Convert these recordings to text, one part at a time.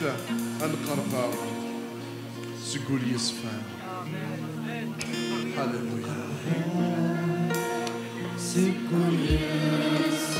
ثلاثة القرفة سقول يسفان هللويا سقول يسفان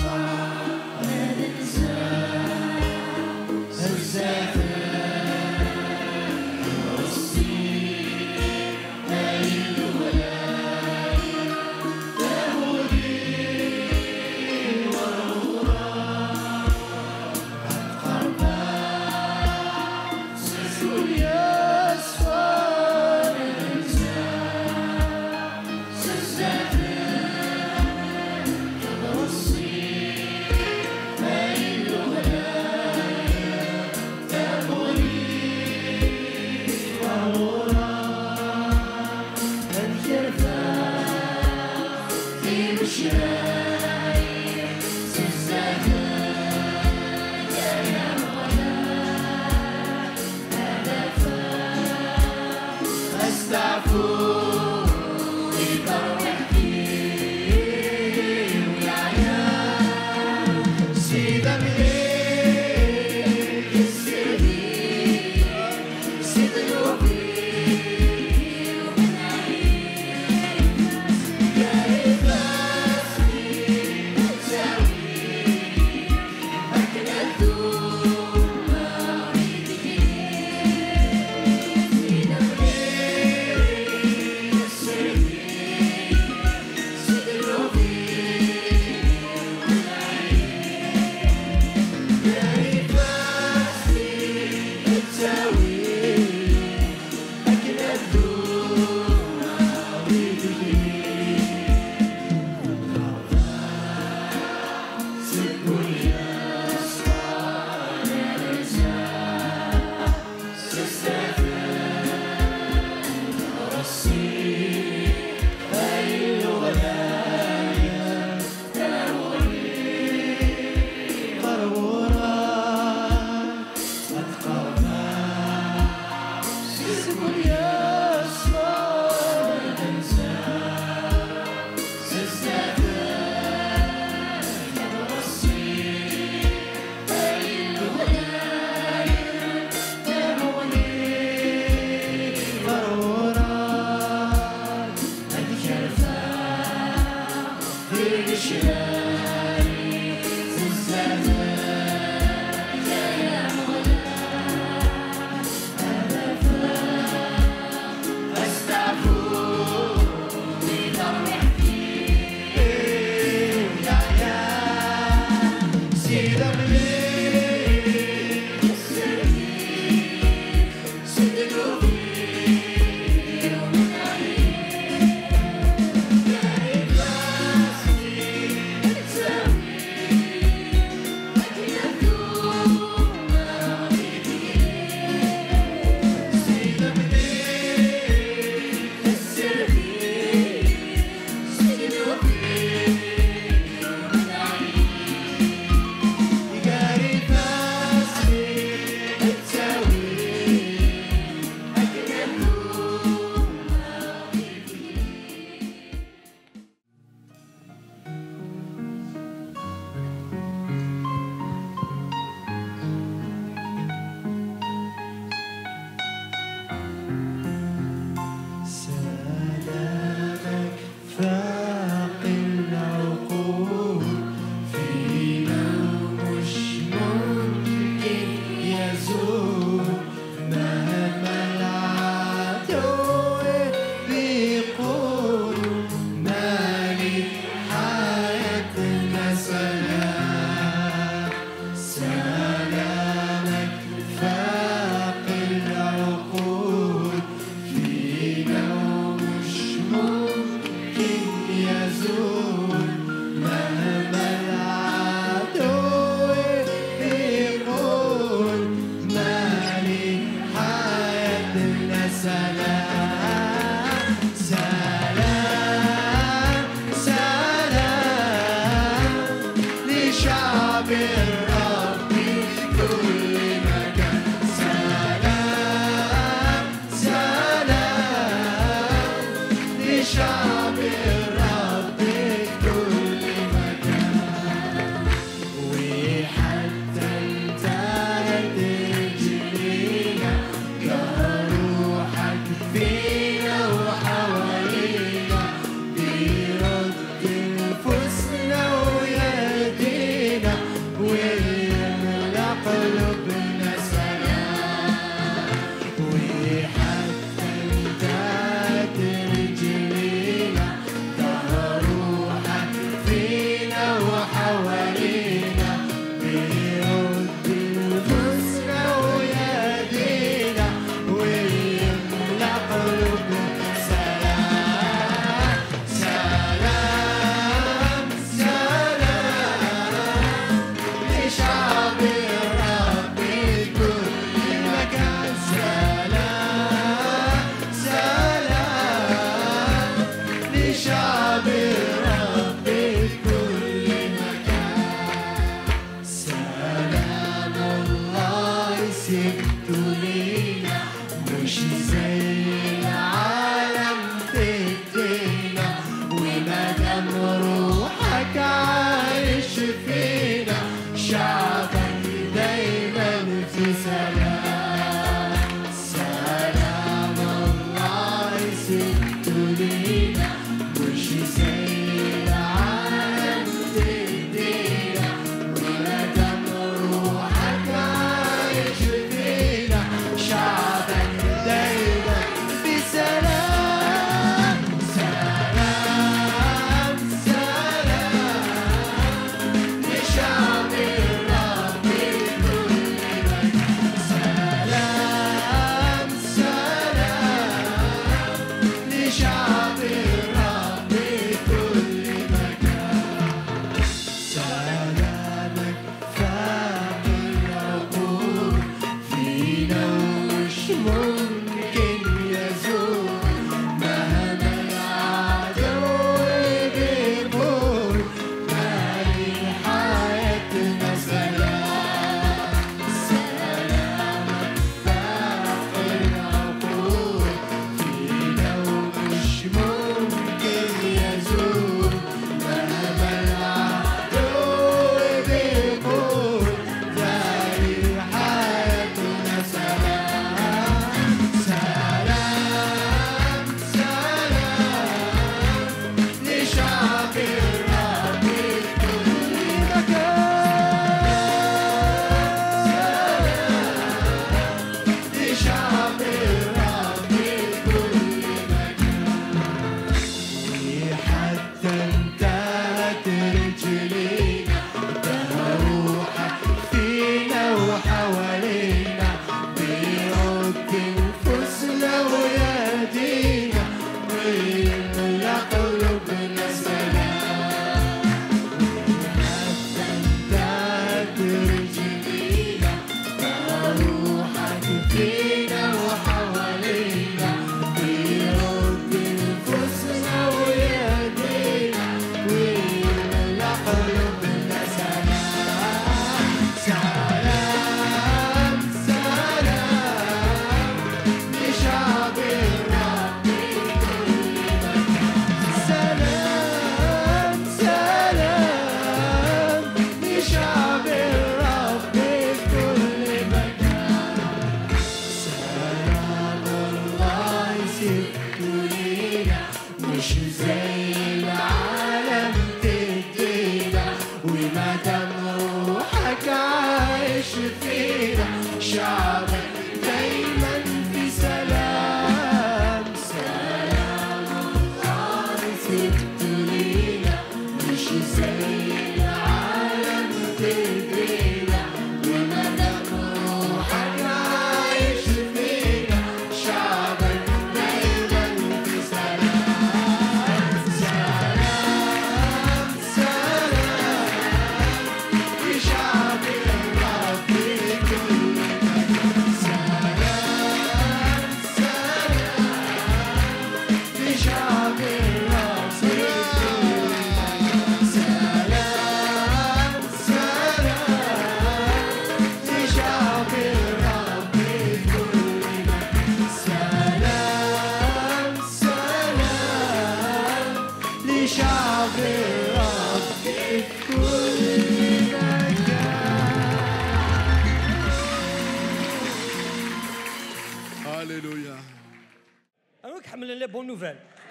shine.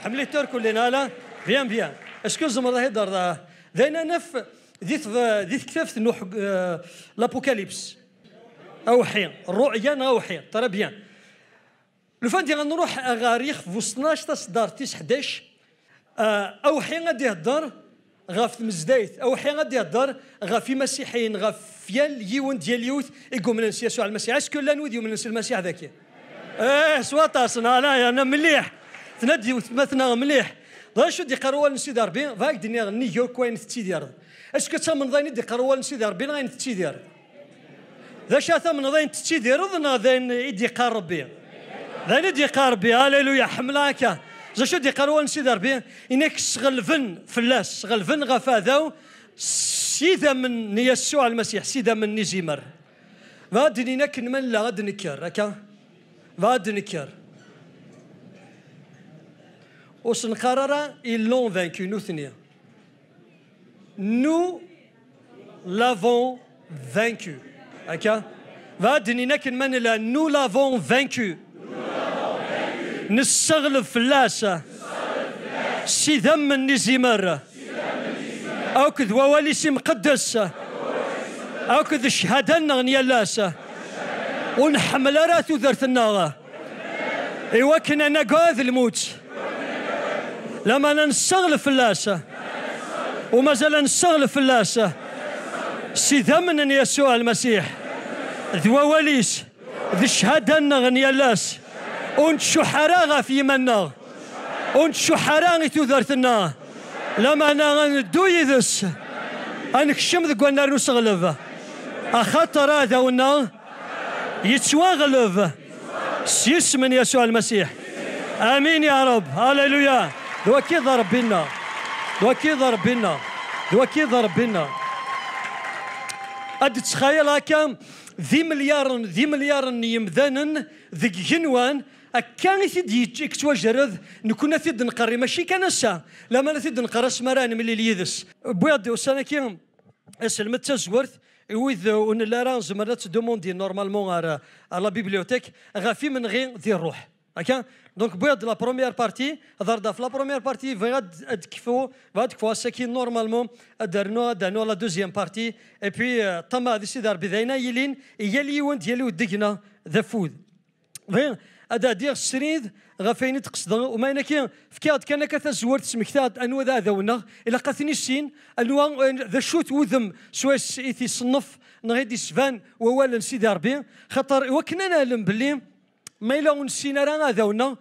حملي تركو اللي نالا بيان بيان اسكوز مرة هيدر داينا نف ديث ديث كتافت نوح آه، لابوكاليبس اوحي الرؤيا اوحي ترى بيان لو فان دي غنروح غاريخ فوسناش تصدار تيس 11 آه، اوحي غادي يهضر غاف مزدايت اوحي غادي يهضر غاف مسيحيين غاف فيال يون ديال يوث يقوم لنا يسوع المسيح اسكو لا نودي من المسيح ذاك اه سواطاسنا لا انا مليح تنادي وتمثنا مليح شو دي قروال نسيدي ربي فاك دنيا نيويورك وين تسيدي ربي اش كتامن ضاين دي قروال نسيدي ربي غاين تسيدي ربي ذا شاتامن ضاين تسيدي رضنا ذاين يدي قار ذاين يدي قار هاليلويا حملاكا ذا شو دي قروال دار ربي انك فن فلاس غفا غفاذاو سيدا من يسوع المسيح سيدا من نزيمر غادي كن من لا غد نكر هكا غادي نكر وشنقرر ils l'ont vaincu nous nous l'avons vaincu هكا فهاد كن من لا نو لافون فانكو نشتغل فلاسة سي ذم النزمر أوكد ووالي سي مقدس أوكد الشهادة نغنيا لاسة ونحمل راه ثوثرت النار إوا كنا نقاذ الموت لما ننشغل في اللاشة ومازال نشغل في اللاشة سي ذمن يسوع المسيح وليس ذي الشهادة اللاس لاش شو حراغة في منا ونشو حراغي تذرتنا لما انا ندو يذس انكشم ذك وانا نسغلف اخاطر هذا ونا يتواغلف سيس من يسوع المسيح امين يا رب هللويا دوا كي ضرب بينا دوا كي ضرب بينا دوا كي ضرب بينا قد تتخيل هكا ذي مليار ذي مليار يمذانن ذيك جنوان أكان ثيد يجيك تواجرد نكون ثيد نقري ماشي كان السا ما ثيد نقرا سمران ملي ليدس بواد وسانا كي اسلمت تزورت ويذ ون لا راه زمرات دوموندي نورمالمون على لا بيبليوتيك غافي من غير ذي الروح هاكا دونك بيض لا بروميير بارتي هضرنا في لا بروميير بارتي غاد تكفو غاد كفو ساكين نورمالمون دار نو لا دوزيام بارتي اي بي طما هذا سيدي ربي داينا يلين هي يون ديالو ودقنا ذا فود فين هذا دير السريد غفين تقصد وما انا كي كاد كان كثر زورت سمكتا انو ذا ونا الا قاتني السين انو ذا شوت وذم سواش ايثي صنف نغيدي سفان ووالا سيدي ربي خاطر وكنا نعلم بلي ما إلا ونسينا راه هذاونا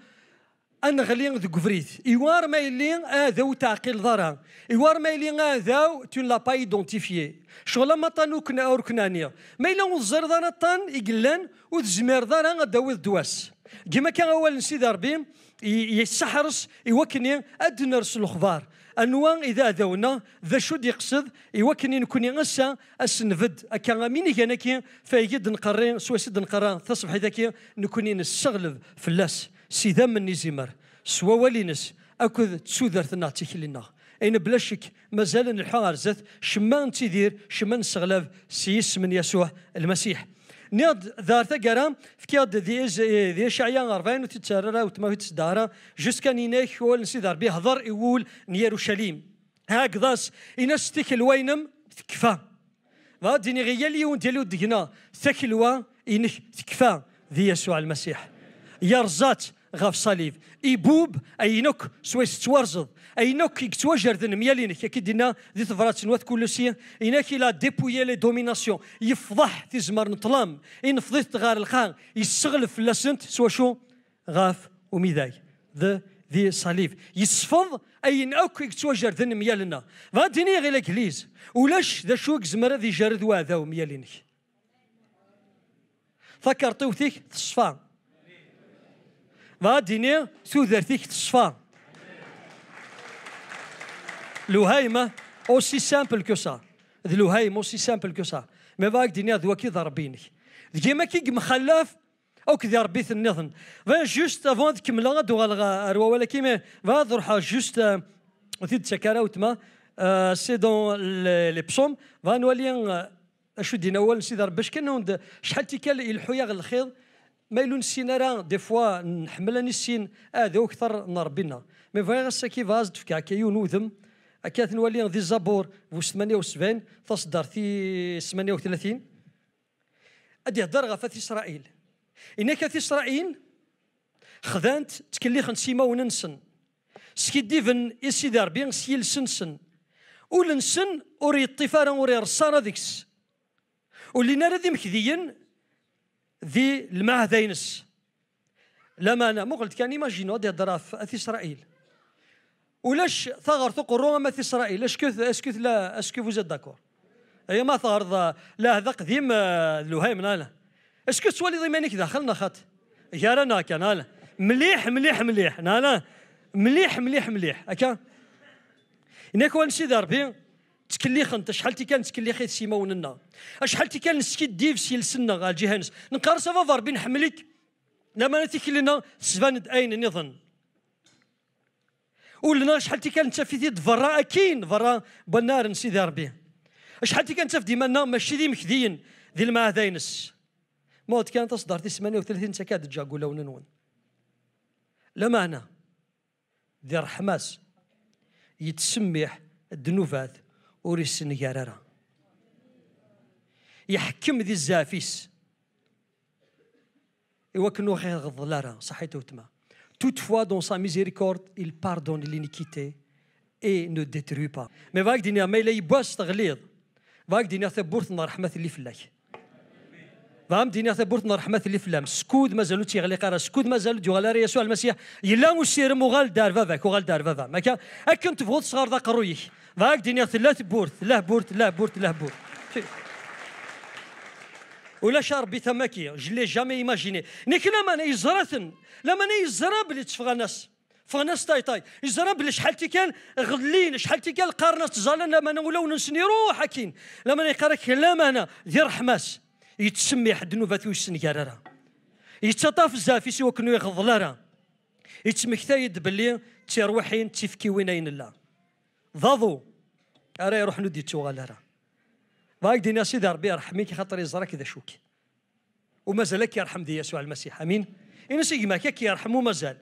أنغلي ذو كفريت إيوار ما يلي هذاو تعقيل ضرا إيوار ما يلي هذاو تون لا با ايدونتيفيي شغل ما طانو كنا أور كنانيا ما إلا ونزر ضرا طان إقلان وزمير ضرا داوي الدواس كما كان أول نسيد ربي يسحرس يوكني أدنرس الخضار انوا اذا ذونا ذا شو يقصد يوكني نكوني غسا اسنفد ميني مين كي فايد نقري سواسد نقرا تصبح ذاك نكوني نستغلب فلاس سيدا من نزيمر سوا والينس اكذ تسوذر ثناتيك لنا اين بلا شك مازال الحوار ارزت شمان نتيدير شمان سغلاف سيس من يسوع المسيح نيض دارتا كرا فكياد دي دي شعيا غرفين وتتسرر وتما تسدارا جوسكا نينيك ول نسي بيه هضر يقول نيروشاليم هكذا إناس تكل وينم تكفى غادي غيا اليوم ديالو دقنا تكلوا إنك تكفى ذي يسوع المسيح يرزات غاف صليب إبوب نوك سويس تورزض نوك يتواجر ذن ميالينك أكيد دينا ذي ثفرات سنوات كل سيا إنك لا ديبويا لي دوميناسيون يفضح تزمر نطلام إن فضيت غار الخان يستغل في لسنت سوا شو غاف وميداي ذا ذي صليب يصفض اي نوك يتواجر ذن ميالنا فاديني غير الاكليز ولاش ذا شو زمر ذي جرد واذا وميالينك فكرتوثيك تصفان غادي تودرتيك تصفار الوهايمة اوسي سامبل كو سا الوهايم اوسي سامبل كو سا مي فاك دينيا ذوا كي ضربينك ما كي مخلف او كي ربي النظن فان جوست افون تكمل غادو غالغا ولكن فاد روح جوست وثيد سكارة وتما سي دون لي بصوم فان ولي اشو دينا اول سيدي ربي كان شحال تيكال الحياغ الخير ما يلون السين راه دي فوا نحملني السين هذا آه، اكثر من ربنا مي فغير ساكي فاز تفكا كيون وذم اكات نولي دي زابور في 78 تصدر في 38 ادي هضر غا في اسرائيل إنا في اسرائيل خذانت تكليخن سيما وننسن سكي ديفن إسيد ربي سي لسنسن ولنسن وري الطفارة وري رصارة ديكس ولينا ذي مكذيين ذي المهدينس لما انا مغلت كان ايماجينو دي الدراف في اسرائيل ولاش ثغر ثقل روما في اسرائيل اسكث اسكث لا اسكو فوز داكور هي ما ثغر لا هذاك ذيم الوهيم لا اسكو سوالي ضمانك خلنا خط يا رنا كان لا مليح مليح مليح لا لا مليح مليح مليح هكا انك ونسي ربي تكليخنت تي كان تكليخي سيما وننا تي كان نسكي ديف سي لسنا غا جهنس نقار سافا بين حملك لما لنا سفاند اين نظن ولنا تي كان في تفيتي فرا اكين فرا بنار نسيدي ربي تي كان في ديما ماشي دي مكديين ذي المعذينس موت كان تصدر 38 تكاد قول لون نون لا معنى ذي رحماس يتسمح الدنوفات ورسن يرارا يحكم ذي الزافيس وكنو غير غضلارا وتما توت فوا دون سا miséricorde, il pardonne l'iniquité et ne détruit pas. مي فاك دينا ما إلا يباس تغليظ فاك ثبورت نار رحمة اللي فلاك دينيا ثبورت نار رحمة اللي فلام سكود مازالو تيغلي قرا سكود مازالو يغلى يسوع المسيح يلا وسيرم وغال دار فافاك وغال دار فافا ما كان اكن تفوت صغار ذا قرويك ذاك دنيا ثلاث بورث ثلاث بورت ثلاث بورت ثلاث بورت ولا شار تماكية جلي جامي ايماجيني نكنا انا يزرثن لما يزرى بلي تفغى ناس ناس تاي تاي يزرى بلي شحال تي كان غلين شحال تي كان قارنة زالن لما نولو نسني روح حكين لما يقرا كلام انا ديال حماس يتسمي حد نوفات ويسنكارا يتطاف زافي سوا كنو يغضلارا يتمكتايد بلي تيروحين تيفكي وينين لا ضاضو أرى يروح ندي تشوغا ارا باك دينا سيدي ربي يرحمك خاطر يزرك اذا شوك ومازالك يرحم دي يسوع المسيح امين إن سيما كيك يرحمو مازال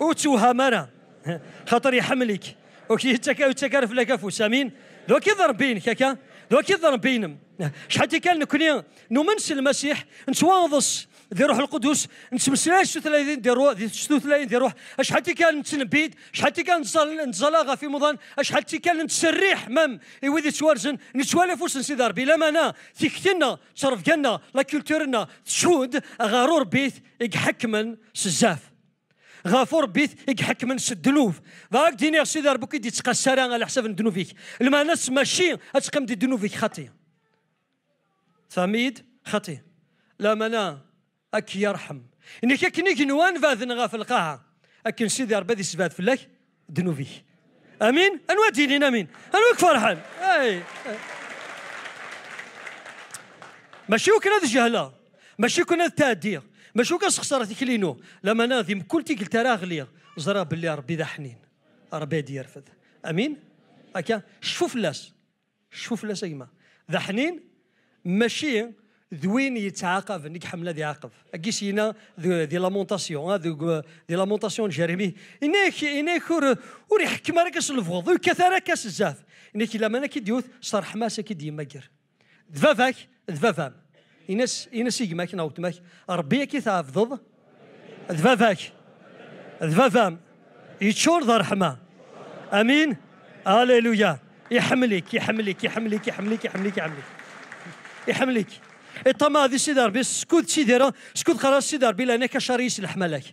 وتوها مرا خاطر يحملك وكي تكا وتكا في لك فوس امين دوك يضرب بينك هكا آه. دوك يضرب بينهم شحال كان نكوني نومنس المسيح نتواضص ذي روح القدس نتمسنا شتو 30 دي روح شتو 30 دي روح اش حتي كان نتنبيد شحال تي كان نتزلاغا في مضان اش حتي كان نتسريح مام يويدي توارزن نتوالى فرسن سيدي ربي لما انا تيكتنا شرف كنا لا كولتورنا تشود غارور بيت يحكمن سزاف غافور بيت يحكمن الذنوب ذاك دينير سيدي ربك يدي تقسر على حساب دنوفيك لما ناس ماشي اتقم دي دنوفيك خطيه ثميد خطيه لا منا اك يرحم انك كني نوان فاذن غا في القاعه اكن سيدي ربي سباد فلاك ذنوبي امين انوا دينين امين انوا فرحان اي ماشي وكنا ذي جهله ماشي كنا التاديه ماشي وكاس خسرت كلينو لما ناظم كل تيكل تراغلي زرا باللي ربي ذا حنين ربي دي يرفض امين هكا شوف لاس شوف لاس ايما ذا حنين ماشي ذوين يتعاقب نيك حمله يعاقب اكيسينا دي لامونتاسيون دي لامونتاسيون جيريمي انيك انيك ور ور يحكم الفوضى الفوض كاس بزاف انيك لما مانا كي ديوث صار ماسا كي ديما كير إنس إنس يجي ينس نوت ماك ربي كي تعفضض دفافاك دفافام يتشور ذا رحمه امين هللويا يحملك يحملك يحملك يحملك يحملك يحملك يحملك إتما هذه سيدار بس سكوت سيدار سكوت سكود سيدار بلا دربي شريس الحملك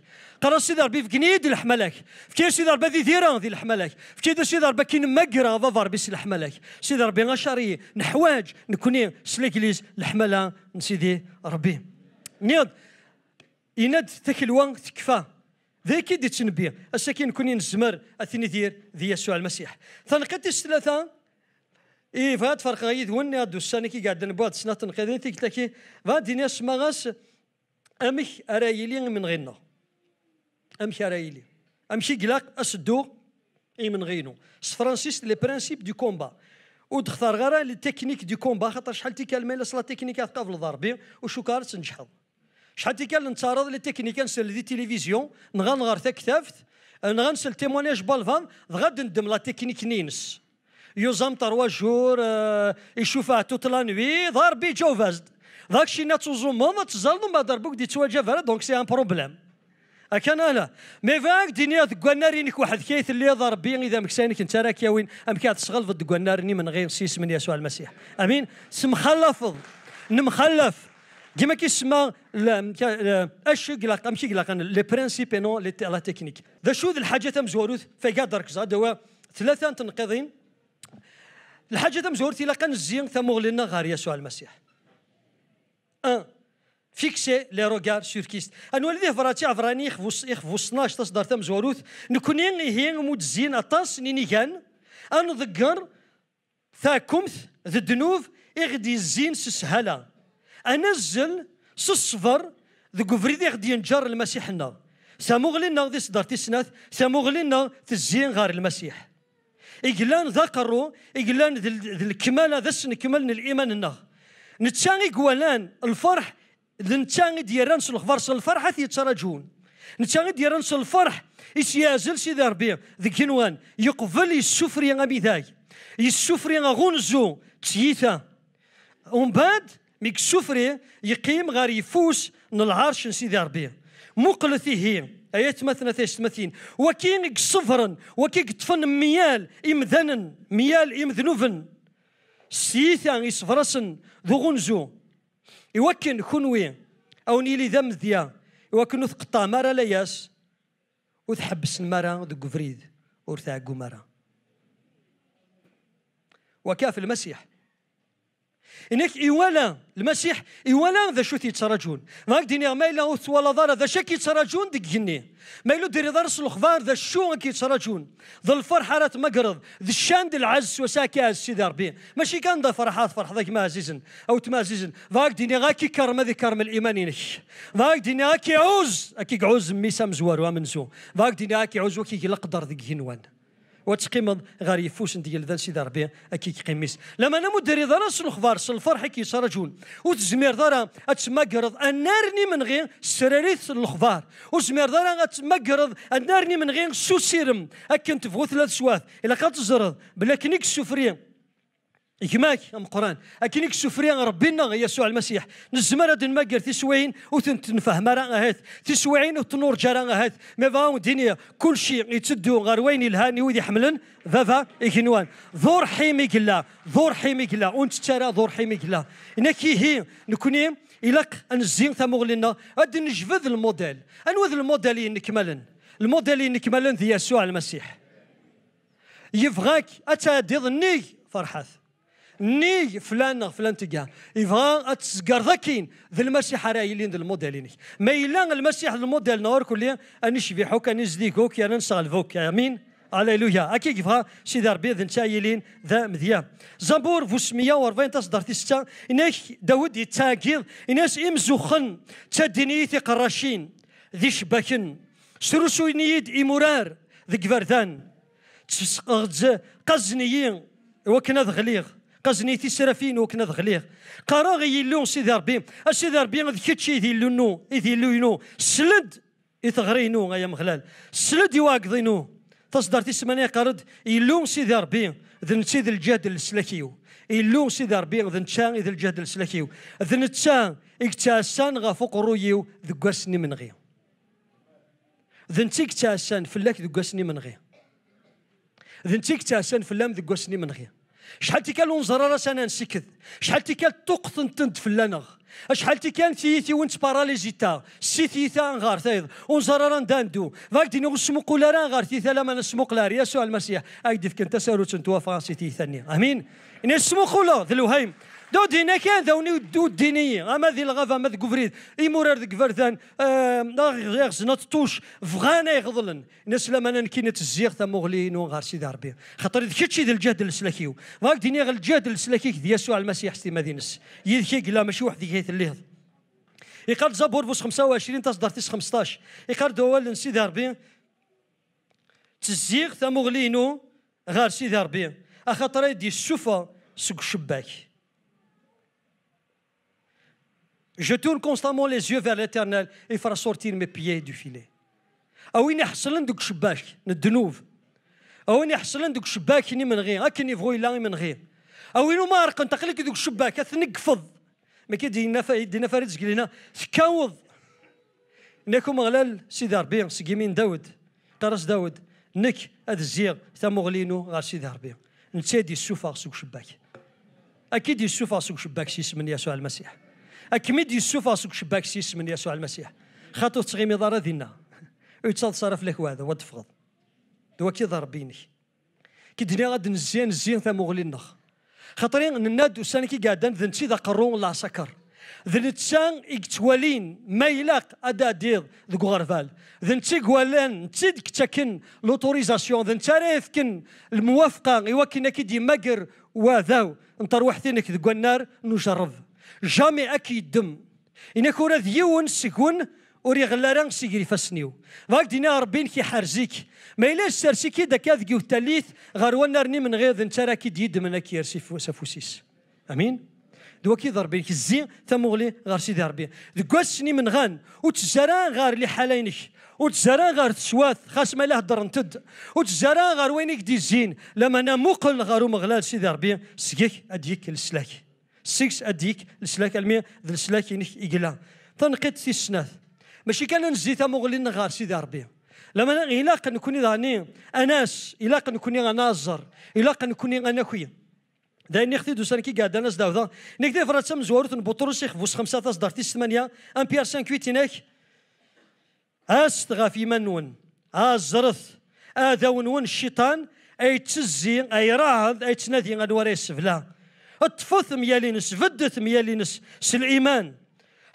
الحملاك سيدار بيف جنيد الحملك في كيس سيدار بذي ثيران ذي الحملك في كي سيدار دربي كي نمقرا بس الحملك سيدار بين شري نحواج نكوني سليكليز الحمله نسيدي ربي نيض يناد تكلوان تكفى ذي كيد تنبيه الساكن كوني نزمر اثني دير ذي يسوع المسيح ثنقت الثلاثه اي فات فرق غيد وني ادو السانكي قاعد نبوات سنة تنقذين تيك تاكي فات ناس مغاس امك ارايلي من غيرنا امك ارايلي امشي قلاق اسدو اي من غينو فرانسيس لي برانسيب دو كومبا ودختار غارا لي تكنيك دو كومبا خاطر شحال تيكلم لا صلا تكنيك في الضربي وشكار تنجحو شحال تيكال نتعرض لي تكنيك نسال دي تيليفزيون نغنغر تكتافت نغنسل تيمونيج بالفان غادي ندم لا تكنيك نينس تروا جور آه، يشوفها توت لا نوي ظهر بي جوفازد ذاك ناتو نتوزومهم تزال ما بوك دي تواجه دونك سي ان بروبليم اكن انا مي فاك دينيا دكوانارينك واحد كيث اللي يضر بي اذا مكسانك انت راك وين ام كات شغل في دكواناريني من غير سيس من يسوع المسيح امين سمخلف نمخلف كيما كيسمى اش يقلق ماشي يقلق لي برانسيب نو لا تكنيك ذا شو ذا الحاجه تم زوروث فيقدرك زاد ثلاثه تنقضين الحاجة تم زورتي لقى ثمغ لنا غار يسوع المسيح ان أه. فيكسي لي روغار سور كيست أن ولدي فراتي عفراني يخفوص يخفوصناش تصدر ثم زوروث هي مود متزين اطاس نيني كان ان ذكر ثاكمث ذا دنوف إغدي الزين سسهلة انزل سصفر ذي قفريدي غدي ينجر المسيحنا لنا غدي صدر تسناث سامغلنا تزين غار المسيح إجلان ذكروا إجلان الكمال الكمالة ذا كمال الإيمان النه نتشاني قولان الفرح نتشاني ديران الخبار الفرحة يتراجون نتشاني ديران الفرح إيش يازل سيدي ربي ذي كنوان يقبل ذاي غاميداي يا غونزو تيتا ومن بعد ميك السفري يقيم غير يفوس من العرش سيدي ربي مقلتي هي ايات مثنى ثمثين وكين صفرا وكي طفن ميال امذن ميال امذنوفن سيثا يعني يصفرسن ذو غنزو يوكن كنوي او نيلي ذا ذيا يوكن ثقطا مارا لياس وثحبس المارا ذو قفريد ورثا قمارا وكاف المسيح إنك إيوالا المسيح إيوالا ذا شو تي تيتسرجون ذاك دينيغ ما إلا أوث ولا ضارة ذا شكي يتسرجون ديك جني ما إلا ديري ضرس الخضار ذا شو غاك يتسرجون ذا الفرحة رات مقرض ذا الشاند دي العز وساكاز سيدي ربي ماشي كان ذا فرحات فرح ذاك ما عزيزن أو تما عزيزن ذاك ديني غاك كرم ذي كرم الإيمان إنك ذاك ديني غاك عوز أكيك عوز ميسام زوار وامنسو ذاك ديني غاك عوز وكيك لقدر ذيك جنوان وتقيمض غير يفوس ديال ذا سيدي ربي اكي كيقيميس لما انا مدري ذا الخبار الفرح كي رجل وتزمير ذا راه قرض انارني من غير سراريث الخبار وتزمير ذا راه قرض انارني من غير سوسيرم اكن تفغو ثلاث سواث الا قد تزرد بلا كنيك السفريه يماك أم قرآن أكينك سفريا ربنا يسوع المسيح نزمر دن مقر تسوين وثنت نفهم راه هات تسوين وتنور جرا هات مي فاهم دنيا كل شيء يتدو غير وين الهاني ويدي حملن فافا اكنوان ذور حيمي قلا ذور حيمي قلا وانت ترى ذور حيمي قلا نكي هي نكوني إلك أنزين ثمغلنا أد نجفذ الموديل أنوذ الموديل نكملن الموديل نكملن ذي يسوع المسيح يفغاك اتا ديض فرحات فرحث ني فلان فلان تيكا يبغى تسكر ذاكين ذا المسيح راه اللي ذا الموديل ما الا المسيح الموديل نور كليا اني شبيحوك اني زديكوك انا نسالفوك امين هللويا اكي كيفها سيدي ربي ذن شايلين ذا مذيا زامبور فوس 140 تصدر سته انك داود يتاكيض اناس امزوخن تدنيتي الراشين ذي شباكن سروسو نيد امورار ذي كفرذان تسقغز قزنيين وكنا ذغليغ قزني في سرافين وكنا ذغليغ قراغي يلون سيدي ربي سيدي ربي غد كيتشي يدي لونو يدي لونو سلد يتغرينو يا مغلال سلد يواقضينو تصدر تسمانية قرد يلون سيدي ربي ذن سيد الجاد السلكيو يلون سيدي ربي ذن تشان إذ الجاد السلكيو ذن تشان اكتاسان غافوق رويو ذقاسني من غير ذن تيك تاسان فلاك ذقاسني من غير ذن تيك تاسان فلام ذقاسني من غير شحال تي كان زرارة انا نسكت شحال تي كان نتنت في فلانغ شحال تي كان تيتي ونت باراليزيتا سي تيتا نغار تايض ونزرارة داندو فاك ديني نسموق ولا نغار تيتا لما نسموق لا يسوع المسيح ايدي انت ساروت نتوافا سي تيتا امين نسموق ولا ذلوهيم دودينا كان ذوني ودود أما ذي الغافة ما ذي قفريد مورار ذي قفرثان اغز آه، آه، نطوش فغانا يغضلن ناس لما ننكينة الزيغ ثم نون غار سيدة عربية خاطر ذي كتشي ذي الجهد السلاكيو فاك ديني غل الجهد السلاكيك ذي يسوع المسيح ستي مدينس يذكي لا ماشي واحد اللي الليهض يقال زبور بوس 25 تصدر تس 15 يقال دوال سيدي عربية تزيغ ثم نون غار سيدة عربية أخاطر آه، يدي الشفا سوق الشباك Je tourne constamment les yeux vers l'Éternel il fera sortir mes pieds du filet. أوين يحصل عندك شباك ندنوف أوين يحصل عندك شباك ني من غير هاك فغوي إلا من غير أوين ما رقن تقلك ذوك الشباك تنقفض ما كيدينا دينا فارد زقلينا تكاوض ناكم غلال سيدي ربي سقيمين داود ترس داود نك هذا الزيغ تا مغلينو غير سيدي ربي دي السوفا سوق شباك أكيد السوفا سوق شباك سيسمن يسوع المسيح اكمد يسوف اسوك شباك سيس من يسوع المسيح خاطو تغيمي ضار ذينا ويتصاد صرف لك هذا وتفغض دوا كي بيني كي دنيا غاد نزيان نزيان ثمغلي النخ خاطري نناد وسان كي قاعدان ذن ذا قرون لا سكر ذن تسان يكتوالين ما يلاق ادا ديض ذو غرفال ذن تي قوالان تيد كتاكن لوتوريزاسيون ذن كن الموافقه يوكن كي دي ماكر وذاو نطر ثينك ذو النار نجرب جامي acquis دم ان كورا ديون سكون وري غلاران ور فاسنيو سيجري فاك دينا ربين كي حرزيك ما إلاش كي داك كاذكي وتاليث غار ونرني من غير ذن تراكي ديد من كي يرسي سافوسيس أمين دو كي ضربين كي الزين تمغلي غار سيدي ربي دقوسني من غان وتزران غار لي حالينك وتزران غار تسواث خاص ما له در نتد وتزران غار وينك دي الزين لما انا موقل غار ومغلال سيدي ربي سيك اديك السلاكي سيكس اديك لسلاك المي لسلاك ينك إقلا تنقيت في سناث ماشي كان نزيتها تمغلين غار سيدي ربي لما إلاق نكوني ذاني أناس إلاق نكوني إلا إلاق نكوني غناكوي داين نختي دوسان كي قاعد ناس داودا نكتي فرات سم زوارت بطرس يخفوس خمسة تصدر تيس ثمانية أم بيار سان هناك أستغى في منون أزرث آذا ونون الشيطان أي تزي أي راهض أي تنادي غنوري السفلا الطفوث ميالينس فدت ميالينس سليمان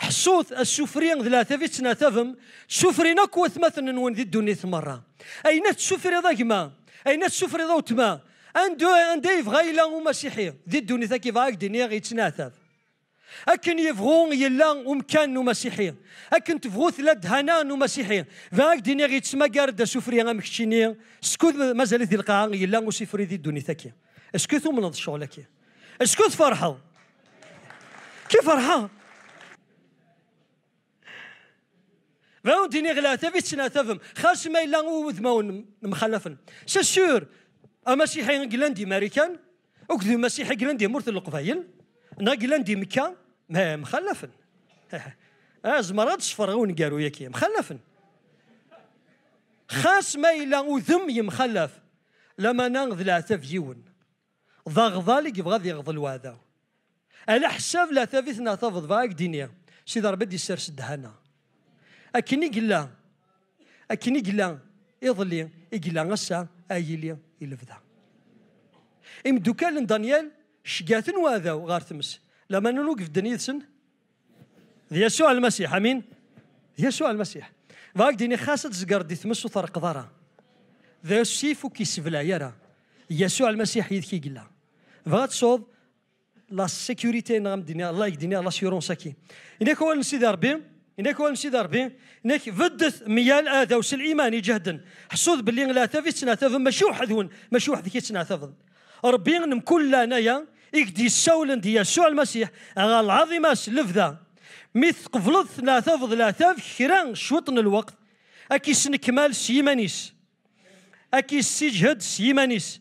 حسوث السفرين ثلاثة في ثفم سفرين أكوث مثلا نون ذي الدنيا مرة أين تسفر ذا ما أين تسفر ذا وتما أندو أنديف غايلا ومسيحي ذي الدنيا ثاكي فاك دنيا ثف أكن يفغون يلا ومكان مسيحي أكن تفغو ثلاث هنان مسيحي فاك دنيا تسمى قارد سفرين أمكشيني سكوذ مازال ذي القاع يلا وسفري ذي الدنيا ثاكي اسكو ثم نض شكون فرحوا كيف فرحوا فاون ديني غلا في شنا تفهم خاش ما إلا وذ ما مخلفن شاشور شي حي انجلندي آه، ماريكان وكذو شي حي انجلندي مرت القبايل نا انجلندي مكا ما مخلفن ازمرات شفرغون قالوا ياكي مخلفن خاش ما إلا وذم يمخلف لما ننغذ العتاب يون ضغضة اللي يبغى يغضل واذا على حساب لا ثابتنا تفض فاك دينيا شي دي سير السر شدهانا اكني قلا اكني قلا يظلي يقلا غسا ايلي يلفدا ام دوكال دانيال شقاتن وهذا غار تمس لما نوقف دنيا سن يسوع المسيح امين يسوع المسيح فاك ديني خاصة زقر دي تمس وثرق ضرا ذا سيفو كيسفلا يرى يسوع المسيح يذكي قلا فغتصوب لا سيكوريتي نغام دينيا الله يدينيا لاسيورونس كي هناك هو سيدي ربي هناك هو سيدي ربي هناك فدث ميال اذى وس الايمان جهدا حصود باللي لا تفي تنعتفض ماشي واحد هون ماشي واحد كي تنعتفض ربي نمكل انايا يكدي سولن ديال يسوع المسيح غا العظيمه سلفدا ميث قفلت ثلاثة ثلاثة خيران شوطن الوقت أكي سنكمال كمال سيمانيس أكي سيجهد سيمانيس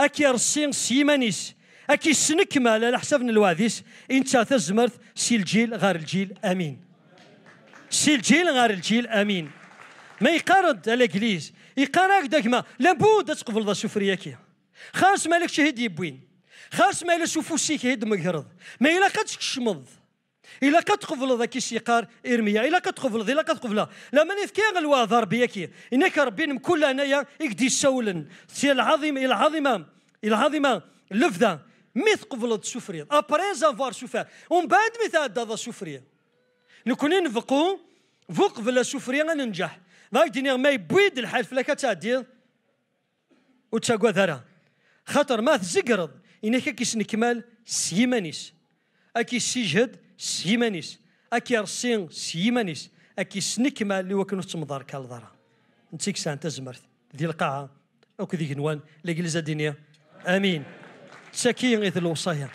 أكي رسين سيمانيس اكي سنك مال على حساب الواديس انت تزمرت سي الجيل غار الجيل امين سي الجيل غار الجيل امين ما يقارد الاجليز يقارك داك ما لابد تقفل ذا سفريه كي خاص مالك شهيد يبوين خاص ما الا سفوسيك هيد مقهرض ما الا كشمض الا كتقفل ذاك السيقار ارميا الا كتقفل الا كتقفل لا من يفكي الواذر بيك انك ربي من كل انايا سولن سي العظيم العظيمه العظيمه اللفذه ميث مثقفل السفرية أبريز أفوار سوفير ومن بعد ميث هذا السفرية نكون نفقو فلا السفرية ننجح ذاك دينيغ ما يبويد الحال فلا كتادير وتساقوا ذرا خاطر ما تزقرض إنك كيس نكمال سيمانيس أكي سيجهد سيمانيس أكي رسين سيمانيس أكي سنكمل اللي وكنو تمضار كالضرا نتيك سان تزمرت ذي القاعة أو كذي جنوان لجلزه دينيا آمين تساكي غيث الوصاير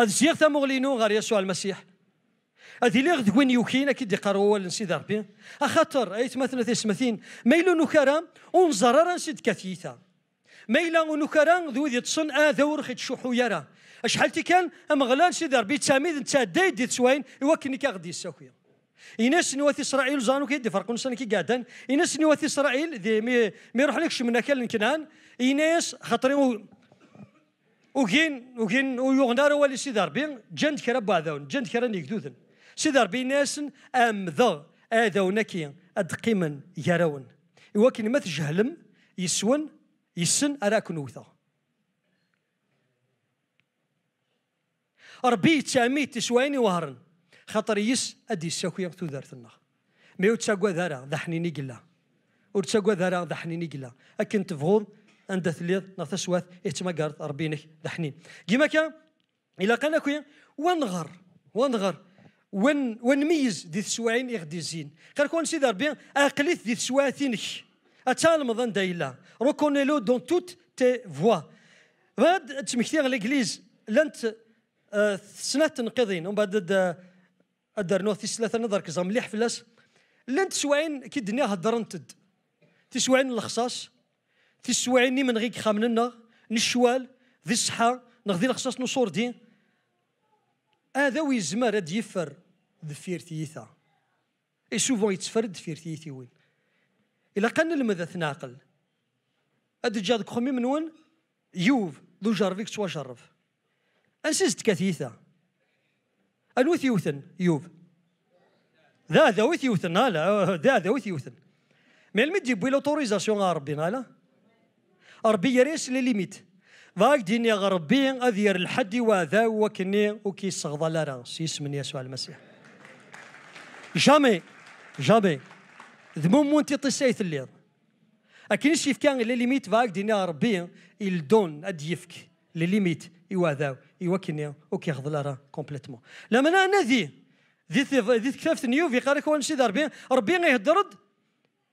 هاد زيغ تامغلينو غير يسوع المسيح هادي اللي غد وين يوكينا كي دي قروا لنسيد ربي اخاطر آية مثلا تمثل سمثين ميلو نكرا ونزر راه نسيد كثيثا ميلا ونكرا ذو ذي تصن اه ذور خيت شحو يرى شحال تي كان امغلان سيد ربي تساميد نتا داي دي تسوين يوكني كي غدي الساكيه نواث إسرائيل زانو كيدي فرقون سنة كي قادا إناس نواث إسرائيل دي مي مي روح لكش من أكل كنعان خاطرين وكين وكين ويغنار والي سي داربي جند كرا بعذون جند كرا نيكدوذن سي داربي ناس ام ذا اذونكي ادقيمن يرون يوكن ما تجهلم يسون يسن اراكن وثا ربي تاميت تسويني وهرن خاطر يس ادي الساكويا تودارتنا ما يوتساكوا ذارا ذا حنيني قلا ورتساكوا ذارا ذا حنيني قلا اكن تفغور أن دثليض نثشوات إتما قارد أربينك دحنين كيما كان إلا كان كوين ونغر ونغر ون ونميز دي السواعين يغدي زين قال كون سيدي ربي أقليت دي السواعتينك أتعلم ظن دايلا ركوني لو دون توت تي فوا بعد تمكتي على الإنجليز لانت آه، سنة تنقضين ومن بعد آه، أدرنو في ثلاثة نظر كزا مليح فلاس لانت سوعين كي الدنيا هدرنتد تسوعين الخصاص في السواعين من غيك خامننا نشوال ذي الصحة نغذي الخصاص نصور دي هذا ويزمار هاد يفر دفير تيثا اي سوفون يتفر دفير تيثي وين إلا قلنا لماذا ثناقل هذا جاد خمي وين يوف ذو جرفيك توا جرف انسيست كثيثا انوث يوثن يوف ذا ذا وثيوثن لا ذا ذا وثيوثن مي المدي بوي لوتوريزاسيون ربي لا ربي يريس لي ليميت فاك ديني غربي اذير الحد وذا وكني وكي صغض لا سيس من يسوع المسيح جامي جامي ذمو مونتي طيسيت الليل اكن شيف كان لي ليميت فاك ديني ربي دون اديفك لي ليميت يواذاو يوكني وكي ياخذ لا راه كومبليتمون لما انا ذي ذي ذي كتاب في قال لك ونشي ربي ربي يهدرد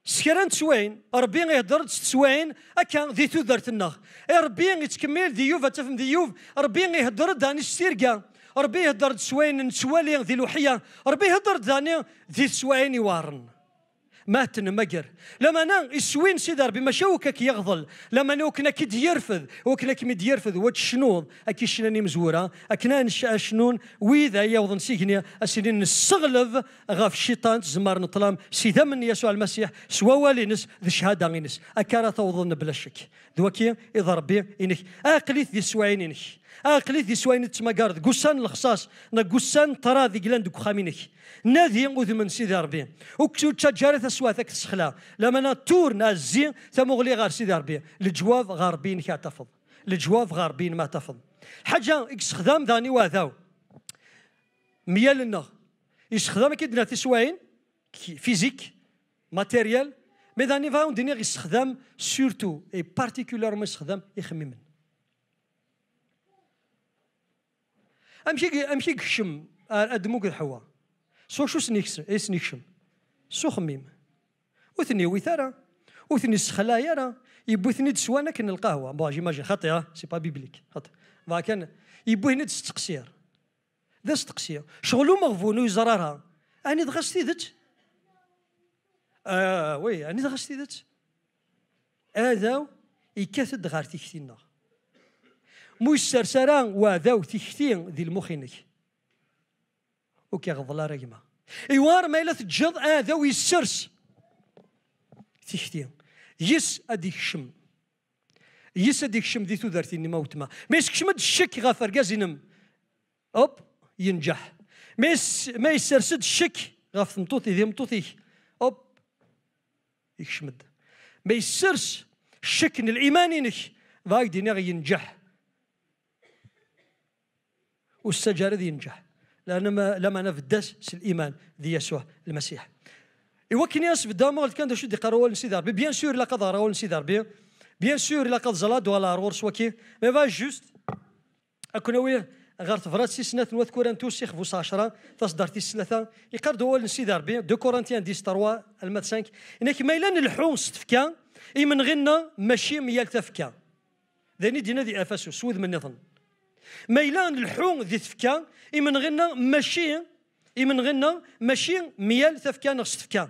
سكران تسوين ربي يهدر تسوين اكا ذي تودرت النخ اي ربي يتكمل ذي يوف تفهم ذي يوف ربي يهدر داني السيرقا ربي يهضر تسوين نسوالي ذي لوحيه ربي يهضر داني ذي تسوين يوارن ماتن مقر لما نا اسوين سيدار بما شوكك يغضل لما نا كد يرفض وكنا كمد يرفض وتشنوض اكي شناني مزورة اكنا شنون وإذا يوضن سيغني أسنين الصغلف غاف الشيطان زمار نطلام سيدا من يسوع المسيح سوى والينس ذي شهادة غينس أكارا توضن بلا شك دوكي إذا ربي إنك اقليث ذي سواعين إنك اقلي ذي سوين تماكارد قسان الخصاص نا قسان طرا ذي قلان دوك خامينك نادي من سيدي ربي وكسو تشجاري تسواتك تسخلا لما تور نازي تمغلي غار سيدي ربي الجواب غاربين كاتفض الجواب غاربين ما تفض حاجه استخدام داني واذاو ميالنا يستخدم كيدنا تسوين فيزيك ماتيريال مي داني فاون دينيغ يستخدم سورتو اي بارتيكولارمون يستخدم يخممن امشي امشي كشم ادموك الحوا سو شو سنيكس إيه سنيكشم سو خميم وثني وثارة وثني السخلايا راه يبوثني تسوانا كن القهوة بون ماجي خطيرة سي با بيبليك خطير ولكن كان يبوثني تستقسير ذا استقسير شغلو مغفون ويزرارها اني دغاش تيدت اه وي اني دغاش تيدت هذا يكاثد غار كثير موش الشرشرة وذاو تكتي ذي المخينك وكي غضلا ريما إيوار ما إلا تجض آذاو يسرس تكتي يس أديك شم يس أديك شم ذي تودرتي إني موتما ما يسكشمد الشك غافر غازينم أوب ينجح ميس ما يسرسد الشك غاف تمطوطي ذي مطوطي أوب يكشمد ما يسرس الشك الإيمانينك نغي ينجح والسجارة ذي ينجح لأن ما لما نفدس الإيمان ذي يسوع المسيح إيوا كي ياس بدا ما قلت كان شدي قروا لسيدي ربي بيان سور لا قد راهو لسيدي ربي بيان سور لا زلاد زلا ولا رورس وكي مي با جوست وي غارت فرات سي سنة وذكر تو سي فوس 10 تصدر تي ثلاثة يقر دول نسيد ربي دو كورانتيان ديس تروا المات 5 إنك ما إلا نلحون ستفكا إي من غينا ماشي ميال تفكا ذاني دينا دي أفاسوس سوذ من نظن ما إلا نلحو ذي تفكا إمن غنا ماشي إمن غنا ماشي ميال تفكا نغش تفكا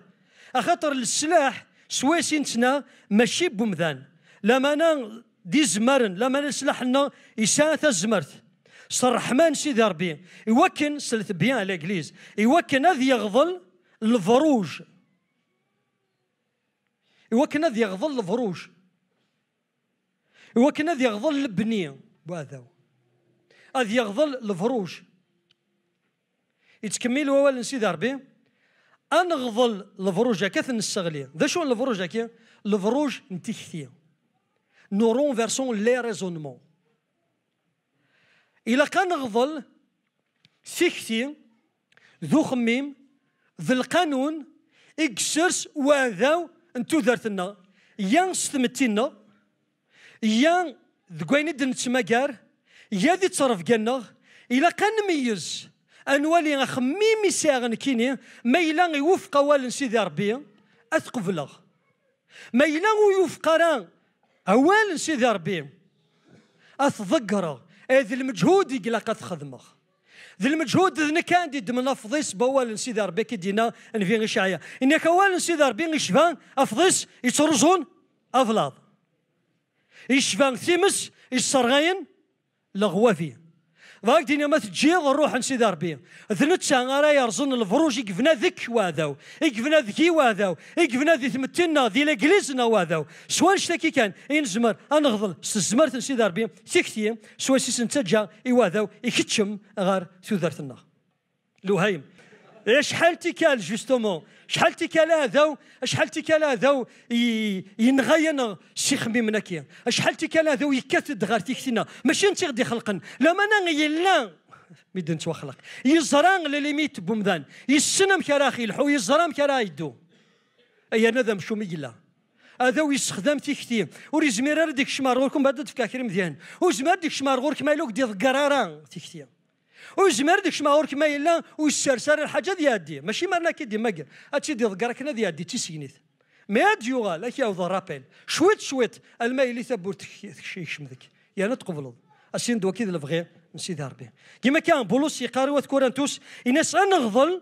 أخاطر السلاح سواسي نتنا ماشي بومذان لما أنا دي زمرن لما أنا سلاحنا إساءة الزمرت صرحمان سيدي ربي يوكن سلت بيان الإنجليز يوكن هذا يغضل الفروج يوكن هذا يغضل الفروج يوكن هذا يغضل البنية وهذا اذ يغضل الفروج يتكمل الوال سيدي ربي انغضل الفروج كثن السغليه ذا شو الفروج كي الفروج نتيختي نورون فيرسون لي ريزونمون الا كان غضل سيكتي ذو خميم ذو القانون اكسرس وذاو انتو ذرتنا يان ستمتينا يان ذكوين دنتسماكار يا تصرف قالنا إلا كان ميز أن ولي خميمي ساغن كيني ما إلا يوفق والن سيدي ربي أثقفلغ ما إلا يوفق راه أوال سيدي ربي أتذكر هذا المجهود يقلق خدمه ذا المجهود ذن كان دي دمنا فضيس بوال سيدي ربي كي دينا نفي غشعيا ان اوال سيدي ربي غشفان افضيس يترزون افلاض يشفان ثيمس يسرغين لغوا فيه ضاك ما تجي الروح نسيدي ربي ثنتشا غارا يرزن الفروج يكفنا ذك واذاو يكفنا ذكي واذاو يكفنا ذي ثمتنا ذي لاجليزنا واذاو سوا نشتكي كان ينزمر إيه انغضل سزمرت نسيدي ربي تكتي سوا سيس نتجا يواذاو يكتشم غار سودارتنا لوهيم شحال تيكال جوستومون شحال تيكال هذاو شحال تيكال هذاو ينغينا الشيخ ميمنا كي شحال تيكال هذاو يكاتد غار تيكتينا ماشي انت غادي خلقن لا ما انا لا ميدن توخلق يزران ليميت بومدان يسنم كراخي الحو يزران كرا يدو اي انا ذا مشو ميلا هذا ويستخدم تيكتي وريزمير ديك الشمار غوركم بعد كريم مزيان وزمار ديك الشمار غورك مالوك ديال قراران تيكتي ويزمر ديك شماور كما يلا ويسرسر الحاجه ديادي ماشي مرنا كي ديما قال هادشي دي ذكرك ديال ديادي تيسينيت مي هاد يوغال اك او رابيل شويت شويت الماء اللي ثبورت يكشم ذاك يا يعني تقبلوا اسين دوا كي الفغير من سيدي ربي كيما كان بولوس يقاري وات انا الناس انغضل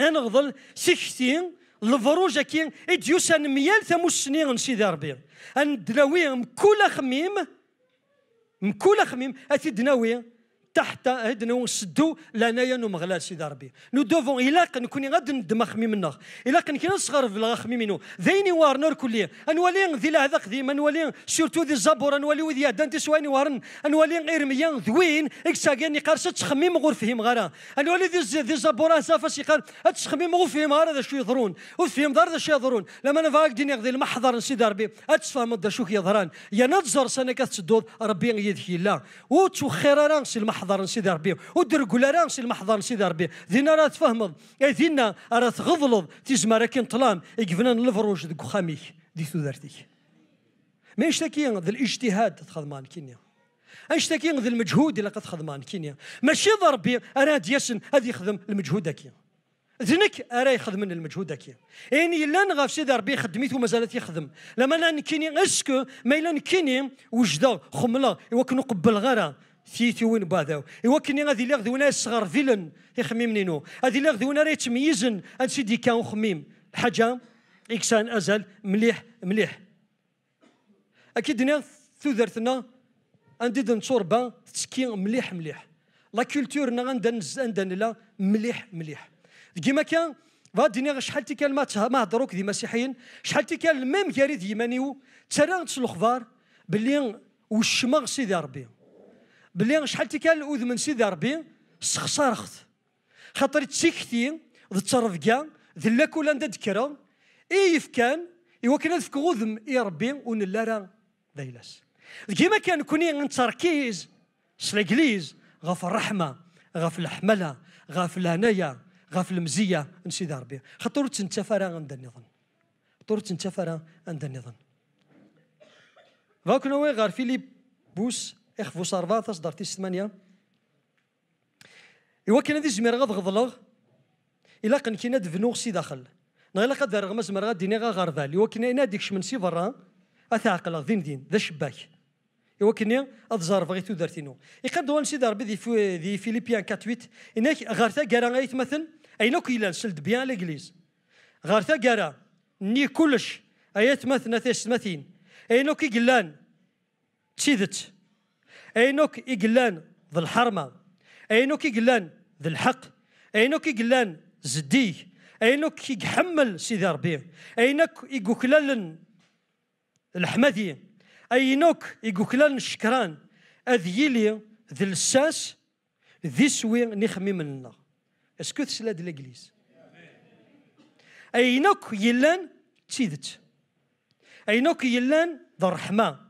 انغضل سكتين الفروج كي اديوسان ميال ثموس سنين من سيدي ربي ان دلاوي مكول خميم مكولا خميم اتي دناوي تحت هدنا ونسدو لانايا نمغلا سيدي ربي نو دوفون الا كان كوني غاد ندم خمي منا الا كان كي نصغر في الغخمي منو ذيني نور كلي انولي ذي هذا قديم منولي سيرتو ذي الزبور انولي وذي دانتي سواني وارن انولي ارميا ذوين كاني قارس تخمي مغور فيهم غارا انولي ذي ذي الزبور سي قال تخمي مغور فيهم غارا ذا شو يضرون وفيهم دار ذا شو يضرون لما انا فاك ديني غدي المحضر سيدي ربي اتفهم ذا شو كيضران يا نتزر سنة كتسدو ربي يدخي لا وتوخير سي المحضر المحضر سيدي ربي ودير كولا نسي المحضر سيدي ربي دينا راه تفهمض دينا راه تغضلض راه راكي طلام يقفنا نلفروج دك خاميك دي سودارتي ما يشتكي ذا الاجتهاد تخدمان كينيا اشتكي ذا المجهود اللي قد كينيا ماشي ضربي انا دياسن هذه يخدم المجهود كي ذنك راه يخدم من المجهود كي اني يعني لا نغف سيدي ربي خدميت ومازالت يخدم لما لا نكيني اسكو ما الا نكيني وجدا خملا وكنو قبل غرا ثيثي وين باذاو ايوا كني غادي لي غدونا الصغر فيلن يخميم نينو هادي لي غدونا راه يتميزن هادشي دي كان خميم حاجه إكسان أزل مليح مليح أكيد هنا ثوذرتنا عندي نصوربا تسكي مليح مليح لا كولتورنا غندن زندن لا مليح مليح كيما كان فاديني شحال تي كان ما هضروك دي مسيحيين شحال تي كان المام كاري ديمانيو مانيو الخبار تسلو خبار باللي وشمغ سيدي ربي بلي شحال كان الأذ من سيدي ربي سخسرخت خاطر تسيكتي ذ ترفقا ذ لاكول عند ذكرى كان ايوا كان ذفك غذم إي ربي ونلا راه دايلاس كيما كان كوني تركيز سلاجليز غاف الرحمة غاف الحملة غاف الهنايا غاف المزية سيدي ربي خاطر فراغ عند النظام خاطر فراغ عند النظام نوي غار فيليب بوس اخفو اصدر تيس ثمانية إوا كان هذه زمير غاد غضلغ إلا كان كينا دفنوغ سي داخل نغيلا قد دار غمز مرغا ديني غا غارفال إوا كنا يناديك شمن سي برا أثاقل دين دين ذا شباك إوا كنا أتزار دارتينو إي قد دوان سي دار ذي في ذي فيليبيان 48 إنك غارثا كارا غايت مثلا أين كو سلد بيان لإجليز غارثا كارا ني كلش أيات مثلا ثلاثين أين كي قلان تسيدت اينوك اقلان ذي الحرمه اينوك اقلان ذي الحق اينوك اقلان زديه اينوك يحمل سيدي ربي اينوك يقوكلال الحمدي اينوك يقوكلال الشكران اذيلي ذي الساس ذي سوي نخمي مننا اسكو تسلا د لاجليز اينوك يلان تيدت اينوك يلان ذا الرحمه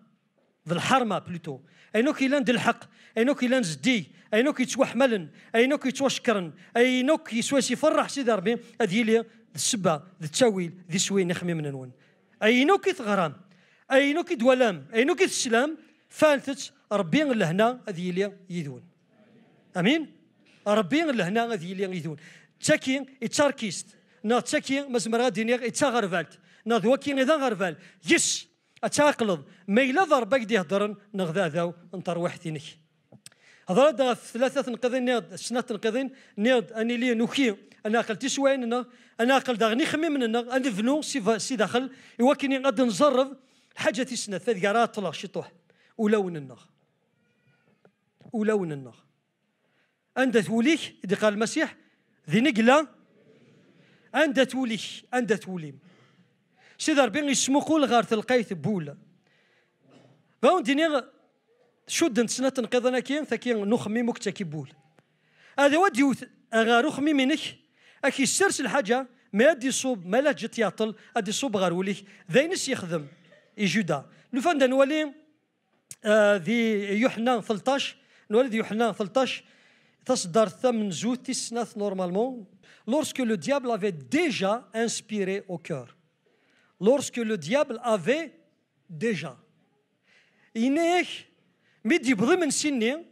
ذا الحرمه بلوتو اينو كيلان دي الحق اينو كيلان زدي اينو كيتوحملن اينو كيتوشكرن اينو كيسواس يفرح سيدي ربي هذه لي السبه التاويل ذي سوين نخمي من نون اينو كيتغرام اينو كيدولام اينو كيتسلام فالتت ربي لهنا هذه لي يدون امين ربي لهنا هذه لي يدون تاكي اتشاركيست نا تاكي مازمرا دينيغ اتشاغرفالت نا دوكي غير غرفال يس اتاقلض ما الا ضربك دي هضرن نغذا ذاو نطر وحدينك هضرت غاف ثلاثة تنقذين نيض سنة تنقذين نيض أني لي نوكي أنا أقل تسوين أنا أقل داغني خمي من أنا فنو سي سي داخل يوكني غاد نزرف حاجة تسنة ثلاث قرات طلع طوح ولون النغ ولون النغ عند توليك دي قال المسيح ذي نقلة عند توليك عند توليم شذر بين قول غار تلقيت بولا فاون ديني شد نتسنا تنقيض انا كين ثاكي نخمي مكتكي بول هذا ودي غار خمي منك اكي سرس الحاجه ما ادي صوب ما لا جت ياطل ادي صوب غار وليك ذاينس يخدم يجودا نفند نولي آه ذي يوحنا 13 نولي ذي يوحنا 13 تصدر ثمن زوتي تسناث نورمالمون لورسكو لو ديابل افي ديجا انسبيري او كور lorsque le diable avait déjà. يناك مدي بضي من سنين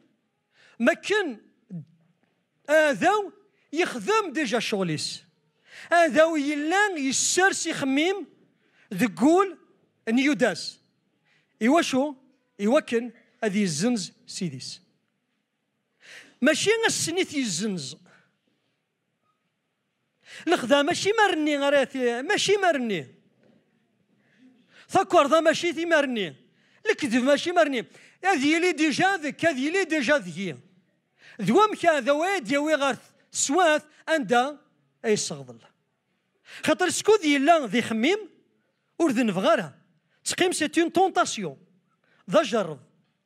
ما كان آذاو يخدم ديجا شغليس آذاو يلان يسرس يخميم ذقول نيوداس إوا شو إوا كان هذه الزنز سيديس ماشي السنيت يزنز الخدا ماشي مرني غير ماشي مرني ذا ماشي ثمارني الكذب ماشي مرني هذه اللي ديجا ذك هذه اللي ديجا ذكي ذوامك ذو واد يا ويغارث سواث عند اي صغضل خاطر ذي يلا ذي خميم ورذن فغارها تقيم سيت اون تونتاسيون ذا جرب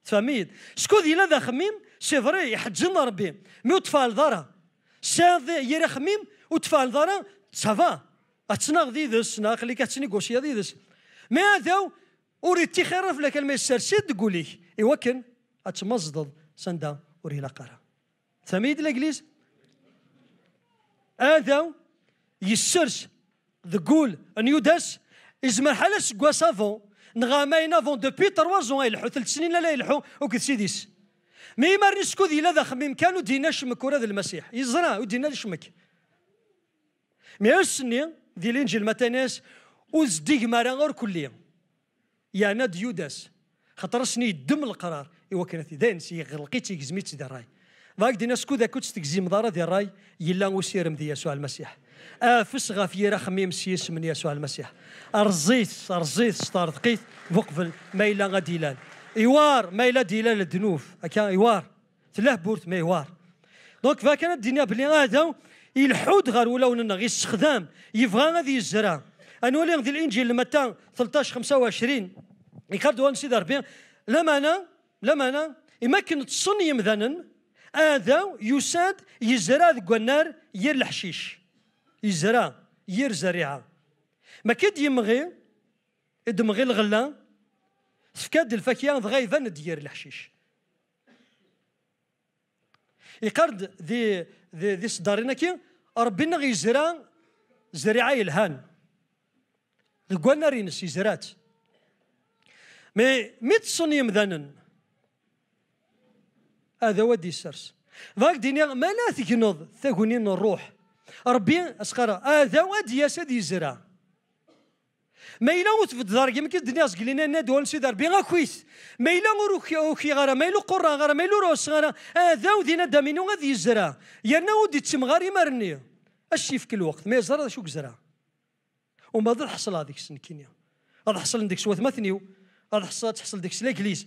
تفهميد ذي يلا ذا خميم سي فري يحجن ربي مي وطفال دارا ذي يرا خميم وتفال دارا سافا اتسناغ ذي ذس خليك كاتسني كوشيا ذي ذس ماذا أريد تخرف لك المسر سيد قولي إيوكن أتمزضد سندا أريد لقرا ثميد الإنجليز هذا يسرس ذقول نيوداس يزمر حالا سكوا سافون نغامين افون دوبي تروا زون يلحو ثلاث سنين لا يلحو وكي سيديس مي ما نسكو ديلا لا خميم كانوا دينا شمك وراد المسيح يزرع ودينا شمك مي السني دي ما متاناس وزديق مارا غير كلية يا ناد يوداس خاطر شني دم القرار إوا كانت دين سي غلقيتي كزميت سيدي الراي ضاك دينا سكو ذاك كنت تكزي مضارة ديال الراي يلا وسير دي يسوع المسيح افس راه خميم سيس من يسوع المسيح رزيت رزيت ستار ثقيت وقبل ما إلا غادي يلال إيوار ما إلا ديلال الدنوف هكا إيوار تلاه بورت ما إيوار دونك فاكانت الدنيا بلي هذا يلحود غار ولا غير استخدام يبغى غادي يزرع ولي ديال الانجيل متى 13 25 يقدوا سيدي ربي لما لا لما إما يمكن تصن يمذنن هذا يساد يزرع ذكو النار ير الحشيش يزرع ير زريعه ما كد يمغي يدمغي الغلا الفاكيان ضغاي ضغيفا دير الحشيش يقرد ذي ذي, ذي صدارنا كي ربنا غيزرع زريعه الهان guanarinas مي ميت mitson yemdanen. هذا ودي ديسرس ذاك دينيا ما لا تكنوض ثقونين الروح ربي اسقرا هذا ودي يا سيدي يزرع ما إلا وتفد دار يمكن الدنيا سقلينا نادو نسيد ربي غا كويس ما إلا وروكي اوكي غارة ما إلا قرا غارة ما إلا روس غارة هذا ودينا دامينو غادي يزرع يا نودي تسمغاري مرني الشي في كل وقت ما يزرع شو زرع وما ضل حصل هذيك السن كينيا راح حصل عندك سوا مثنيو هذا حصل تحصل ديك الإكليز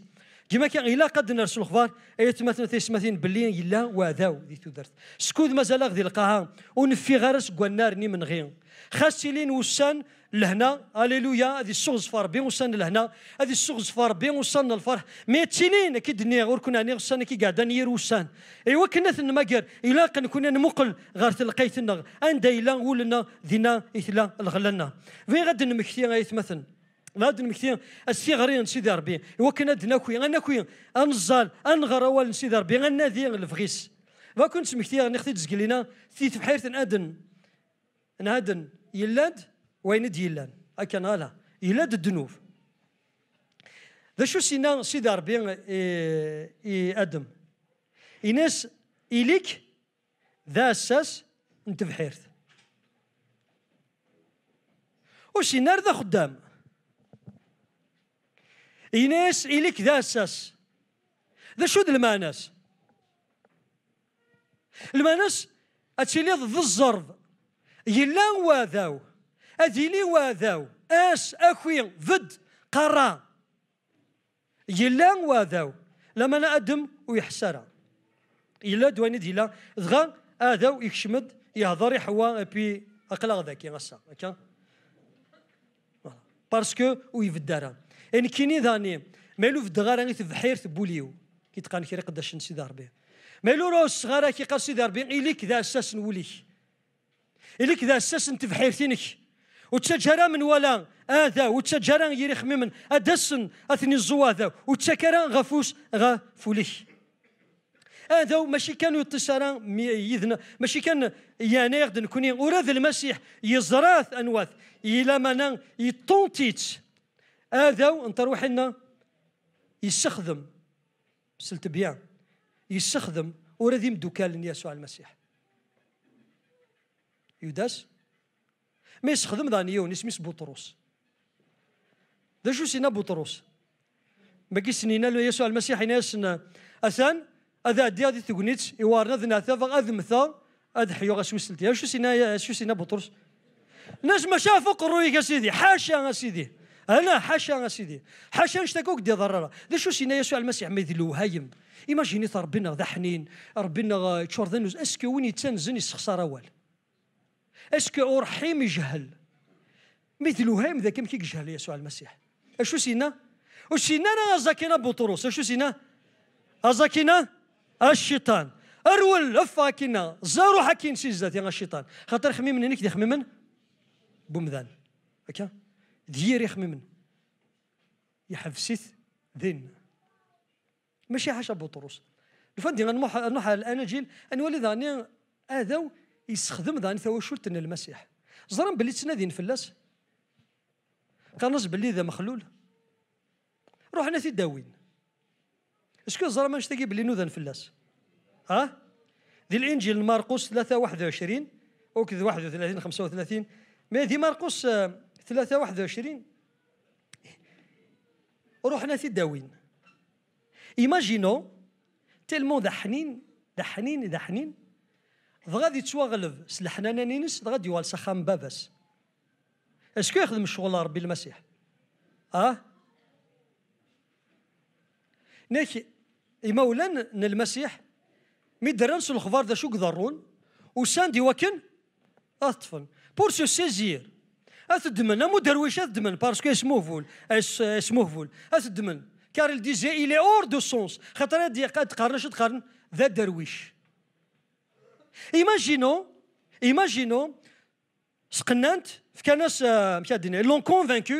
كما كان إلا قد نرسل الخبار أي تمثل تسمثين بلي إلا وذاو ذي تدرت سكود مازال غدي لقاها ونفي غرس قوانارني من غير خاص لين وسان لهنا اليلويا هذه السوغز فربي وصلنا لهنا هذه السوغز فربي وصلنا الفرح مي تينين اكيد ني غير كنا ني غصنا كي قاعد نير وسان ايوا كنا ثن ما قال الا كنا نمقل غير تلقيتنا اندا الا ولنا دينا اثلا الغلنا في غد نمكتي غيتمثل غاد نمكتي الصغرين سيدي ربي ايوا كنا انا كوي انزال انغر سي سيدي ربي غنادي الفغيس فكنت مكتي نختي تزكلينا في بحيرة ادن نادن يلاد وين ديلان اكن الا الى الذنوب ذا شو سينا سيدي ربي اي ادم ايناس إليك ذا أساس وشي وسينار ذا خدام ايناس إليك ذا أساس ذا شو ذا الماناس الماناس أتسيلي ذا الزرب يلا وذاو أذيلي واذاو أس أخوي ضد قرا يلا واذاو لما أدم ويحسر إلا دواني ديلا دغا آذاو يكشمد يهضر يحوى بي أقلا ذاك يغسا هكا باسكو ويفدارا ان كيني ذاني مالو في الدغارة غير تبحير بوليو كي تقان كي قداش نسي داربي مالو راه الصغارة كي قاسي داربي إليك ذا أساس نوليك إليك ذا أساس نتفحيرتينك وتشجرا من ولا هذا وتشجرا يريخ ممن أدسن أثني الزواذا وتشكرا غفوس غفولي هذا ماشي كانوا يتصارا يذنا ماشي كان يعني يغد نكوني أوراذ المسيح يزراث أنواث إلى نان يطونتيت هذا انت روحنا يستخدم سلت بيان يستخدم يمدو كان يسوع المسيح يوداس ما يستخدم ذا نيون اسميس بطرس ذا شو سينا بطرس ما كيسنينا لو يسوع المسيح يسنا اثان اذا دي هذه تقنيت يوارنا ذنا ثفا اذ مثا اذ حيو غسوسلتي شو سينا شو سينا بطرس ناس ما شافوا قروي يا سيدي حاشا يا سيدي انا حاشا سيدي حاشا نشتكوك دي ضرره ذا شو سينا يسوع المسيح ميذلو هايم ايماجيني ربنا ذا حنين ربنا تشور ذنوز اسكي وين يتنزن يسخسر اوال اسكو رحيم يجهل مثل هام ذا كم كيجهل يسوع المسيح اشو سينا واش سينا انا زكينا بطرس اشو سينا ازكينا الشيطان اروال افاكينا زارو حكين سي يا الشيطان خاطر خمي من هناك خمي من بومذان هكا ديري خمي من يحفسث ذين ماشي حاشا بطرس الفندي غنوح الاناجيل ان ذاني اذو يستخدم ذا توشلت ان المسيح ظرم باللي تنادين فلاس كنص باللي ذا مخلول روحنا في داوين اسكو ظرم اش تجي باللي نوذن فلاس ها ذي الانجيل مرقس 3 21 وكذا 31 35 مي ذي مرقس 3 21 روحنا في داوين ايماجينو تيلمون ذا حنين ذا حنين ذا حنين غادي يتواغلب سلا نانينس غادي يوال سخام باباس اسكو يخدم الشغل ربي المسيح اه ناكي إمولان المسيح مي درانس الخبار ذا شو قدرون وسان دي وكن اطفن بور سو سيزير اثدمن مو درويش اثدمن باسكو اسمه فول اسمه فول اثدمن كار ديزي الي اور دو سونس خاطر هادي قد شو تقارن ذا درويش Imaginons, imaginons, سقنانت فكانس مشادين لون كونفانكو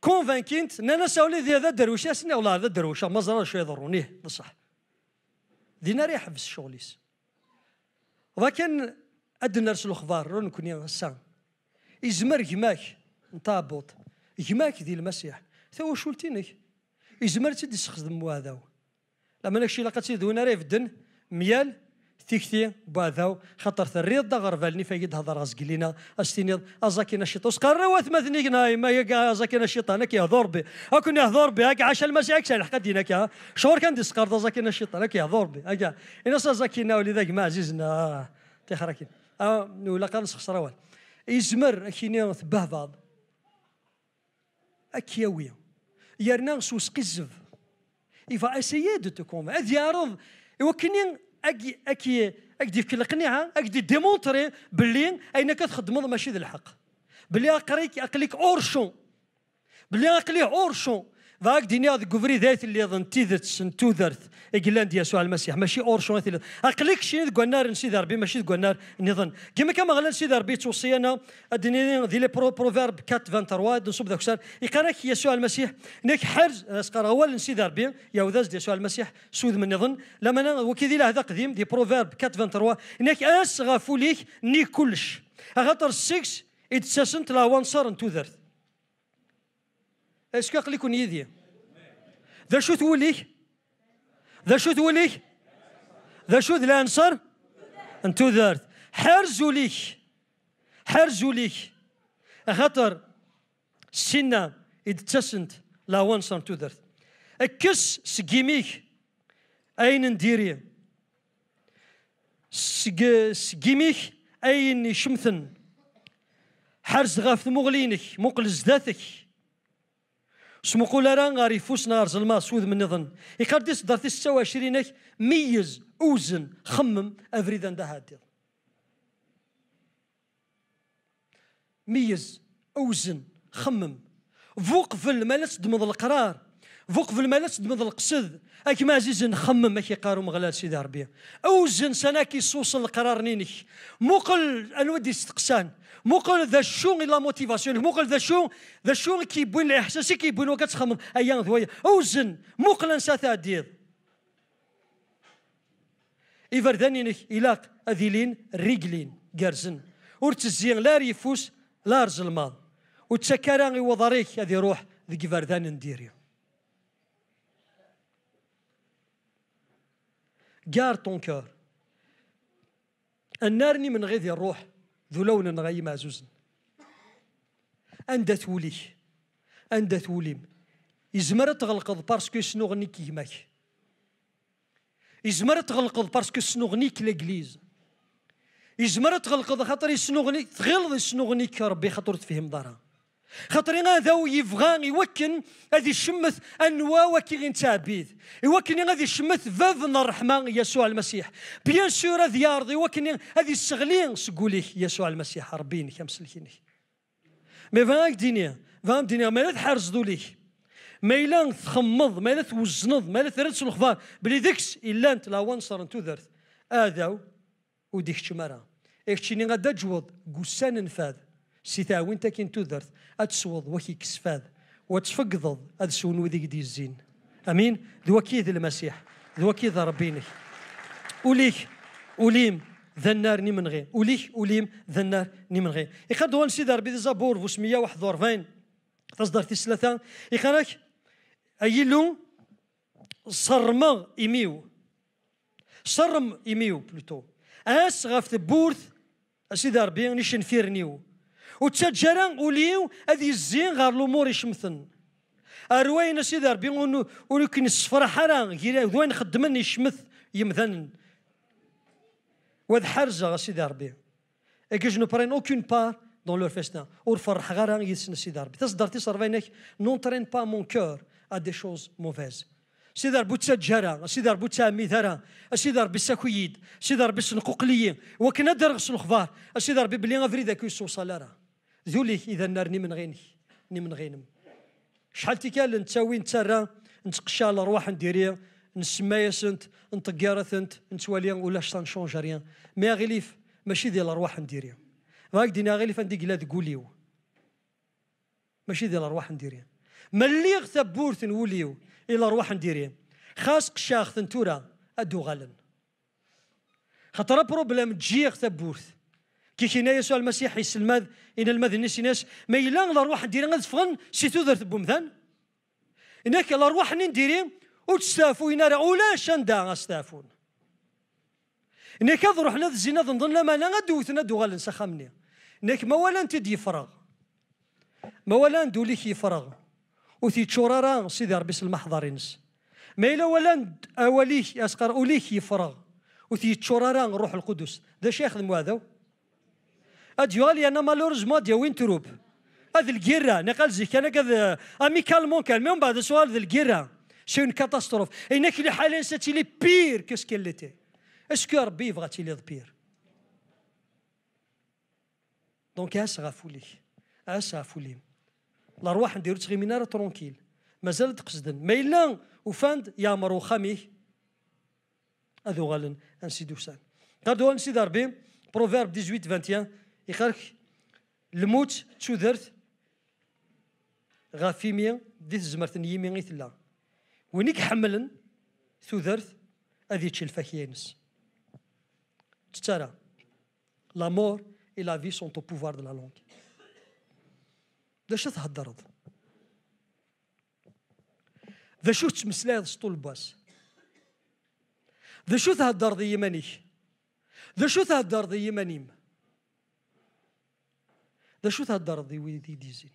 كونفانكينت ان انا ساولي ذي هذا الدرويش اسني والله هذا الدرويش ما زرا شو يضرونيه بصح دينا راه يحبس شغليس ولكن ادنا نرسل الاخبار رون كوني غسان يزمر جماك نطابوط جماك ذي المسيح تا واش ولتينك يزمر تدي يستخدم هذا لما نكشي لاقا تيدونا راه يفدن ميال تيكتي باذاو خاطر ثريض دغر فالني فايد هضر ازقلينا استنيض ازاكينا الشيطان سقرا وثمثني قنا ما ازاكي نشيط انا كي يهضر بي اكون يهضر بي هاك عاش المسيح كش الحق دينك يا شهور كان دي ازاكي نشيط انا كي يهضر بي هاك انا ازاكينا ولي ذاك ما عزيزنا تيخركين اه ولا قال سخسروان يزمر كيني بهضاض اكياويه يرنا سوس قزف يفا اسيي دو تو كونف اذ يعرض وكنين اكي اكي اكدي في القنيعه اكدي ديمونتري باللي اين كتخدم ماشي ذا الحق باللي اقريك اقليك اورشون باللي اقليه اورشون ذاك ديني هذا قبري ذات اللي ظن تيذت توذرت إجلاند يسوع المسيح ماشي أورشون ثلث أقلك شين ذقوا النار نسي ذربي ماشي ذقوا النار نظن كما كما غلا نسي ذربي توصينا ديني ذي لي برو بروفيرب 4 23 نصب ذاك سار إقرأك يسوع المسيح نك حرز أسقر أول نسي ذربي يا وذاز يسوع المسيح سود من نظن لما أنا وكذي له هذا قديم دي بروفيرب 4 23 نك أس غافوليك ني كلش خاطر سيكس إتساسنت لا وانصر توذرت اش كاقلي كون يدي ذا شو تولي ذا شو تولي ذا شو ذا الانصر انتو ذارت حرزوا ليك حرزوا ليك خاطر سنة إذ تسنت لا وانصر انتو ذارت اكس سقيميك اين نديري سقيميك اين يشمثن حرز غاف مغلينك مقلز ذاتك ران غاري فوس نار الماء سوذ من نظن يقدس دار 26 ميز أوزن خمم أفريدا ده هاد ميز أوزن خمم فوق في الملس دمض القرار فوق في الملس دمض القصد اك ما زيزن خمم اكي قارو مغلا سيدي ربي اوزن سناكي صوص القرار نينك مقل الودي استقسان مقل ذا شون لا موتيفاسيون مقل ذا شون ذا شون كيبوين الاحساس كيبوين وكتخمم ايام ذويا اوزن مقلا ساتا ايفر إفردانينك إلاق أذيلين رجلين قرزن ورتزين لا ريفوس لا رزلماض غي وضريك هذه روح ذي فردان نديري كار طون كار النارني من غير الروح لون غي ما زوزن أندت ولي أندت ولي إزمرت تغلقض باسكو شنو غنيك يماك يزمر تغلقض باسكو شنو غنيك لإجليز يزمر تغلقض خاطر شنو غني تغلظ شنو غنيك ربي خاطر تفهم دارها خاطر هذا يبغى يوكن هذه الشمس انوا وكين تابيد يوكن هذه الشمس فافنا الرحمه يسوع المسيح بيان سور هذه الارض يوكن هذه الشغلين سقولي يسوع المسيح ربيني خمس الكيني مي فاك دينيا فام دينيا ما لا تحرز دوليه ما الا تخمض ما الا توزنض ما الا ترتس الخضار بلي ذكس الا انت لا ونصر انتو ذرت هذا وديك تشمرا اكتشيني غادا جوض قسان نفاذ سيتا وين تاكين تودرت اتسوض وكي كسفاد واتفقضض ادسون وذيك دي الزين امين ذو كيد المسيح ذو كيد ربينك وليك وليم ذا النار ني من غير وليك وليم ذا النار ني من غير يقاد هو نسيد ربي زابور فوس 141 تصدر في ثلاثة يقالك أيلو صرم ايميو صرم ايميو بلوتو أس غاف بورث سيدي ربي نيشن فيرنيو وتجارة وليو هذه الزين غار الأمور يشمثن أروين سيدي ربي ولكن السفرح غير وين خدمن يشمث يمثن وذ حرزة سيدي ربي اكيج نو برين اوكين بار دون لور فيستان ورفرح غير يسن سيدي ربي تصدر تصر بينك نون ترين با مون كور ا دي شوز موفيز سيدار بوتسا جارا سيدار بوتسا ميثارا سيدار ربي كويد سيدار ربي سنقوقليين وكنا درغس الخبار سيدار ربي بلي غفري ذاك يسوصل راه ذوليك اذا ني من غينك ني من غينم شحال تيكال نتساوي نتسرى نتقشى الارواح نديريا نسمايا سنت نطقيرا سنت نتواليا ولا شطان نشونج ريان مي غليف ماشي ديال الارواح نديريا غاك دينا غليف عندي قلاد قوليو ماشي ديال الارواح نديريا مليغ ثبورت نوليو الى ارواح نديريا خاص قشاخ تنتورا ادو غالن خاطر بروبليم تجي ثبورت كي كينا يسوع المسيح يسلمذ إن المذن نشيناش ما إلا الأرواح نديري غنزفغن شي تودر بومثان إنك الأرواح نديري وتستافو إنا راه شان أندا غستافون إنك هذا روحنا ذا الزينة نظن لما أنا غدوتنا دوغال نسخمني إنك ما ولا أنت دي فراغ ما ولا ندولي كي فراغ وثي تشورارا سيدي ربي المحضرينس ما إلا ولا أوليك أسقر أوليك يفراغ وثي تشورارا روح القدس ذا شيخ هذا أديوالي أنا مالورزمون وين تروب هذا الجيرة نقال زي انا كذا أميكال مونكال من بعد سؤال ذا الجيرة شو كاتاستروف إنك اللي حاليا لي بير كسكيلتي اسكو ربي يبغى لي بير دونك هاس غافولي هاس غافولي الارواح نديرو تغيمينا ترونكيل مازال تقصدن ما الا وفاند يا مرو خامي هذو غالن انسيدو سان قادو انسيد ربي بروفيرب 18 21 يخرج الموت تشو غافي ميا ديت زمرت نيمي غي ثلا وينيك حملن تودرت اذي تشي الفاكيانس تترى لا مور اي لا في سون تو بوفوار دو لا لونغ دا شو تهدرض ذا شو مسلاي سطول باس ذا شو تهدر ذي يمانيك ذا شو تهدر ذي يمانيم دا شو تهدى دي ويدي ديزين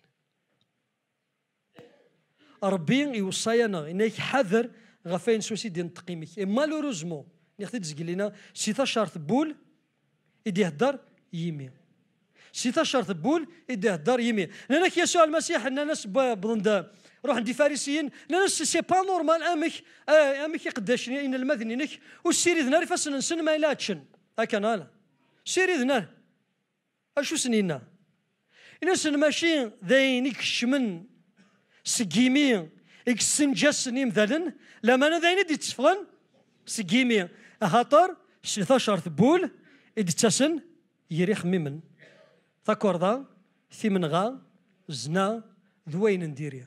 ربي يوصينا انك حذر غفين سوسي دين تقيمك اي مالوروزمون نختي تزقلينا سيتا شارت بول يدي هدر يمي سيتا شارت بول يدي هدر يمي لانك يسوع المسيح ان الناس بضندا روح عندي فارسيين لانس سي با نورمال امك آه، امك يقداشني ان المذني نك وسيري ذنا فاسن نسن ما يلاتشن نالا سيري ذنا اشو سنينا إنس ماشي ذاين يكشمن سقيمي يكسن نيم يمذلن لما انا ذين يدي تسفغن سقيمي هاطر سيثاشر ثبول إدي تسن يري خميمن تاكوردا غا زنا ذوين نديري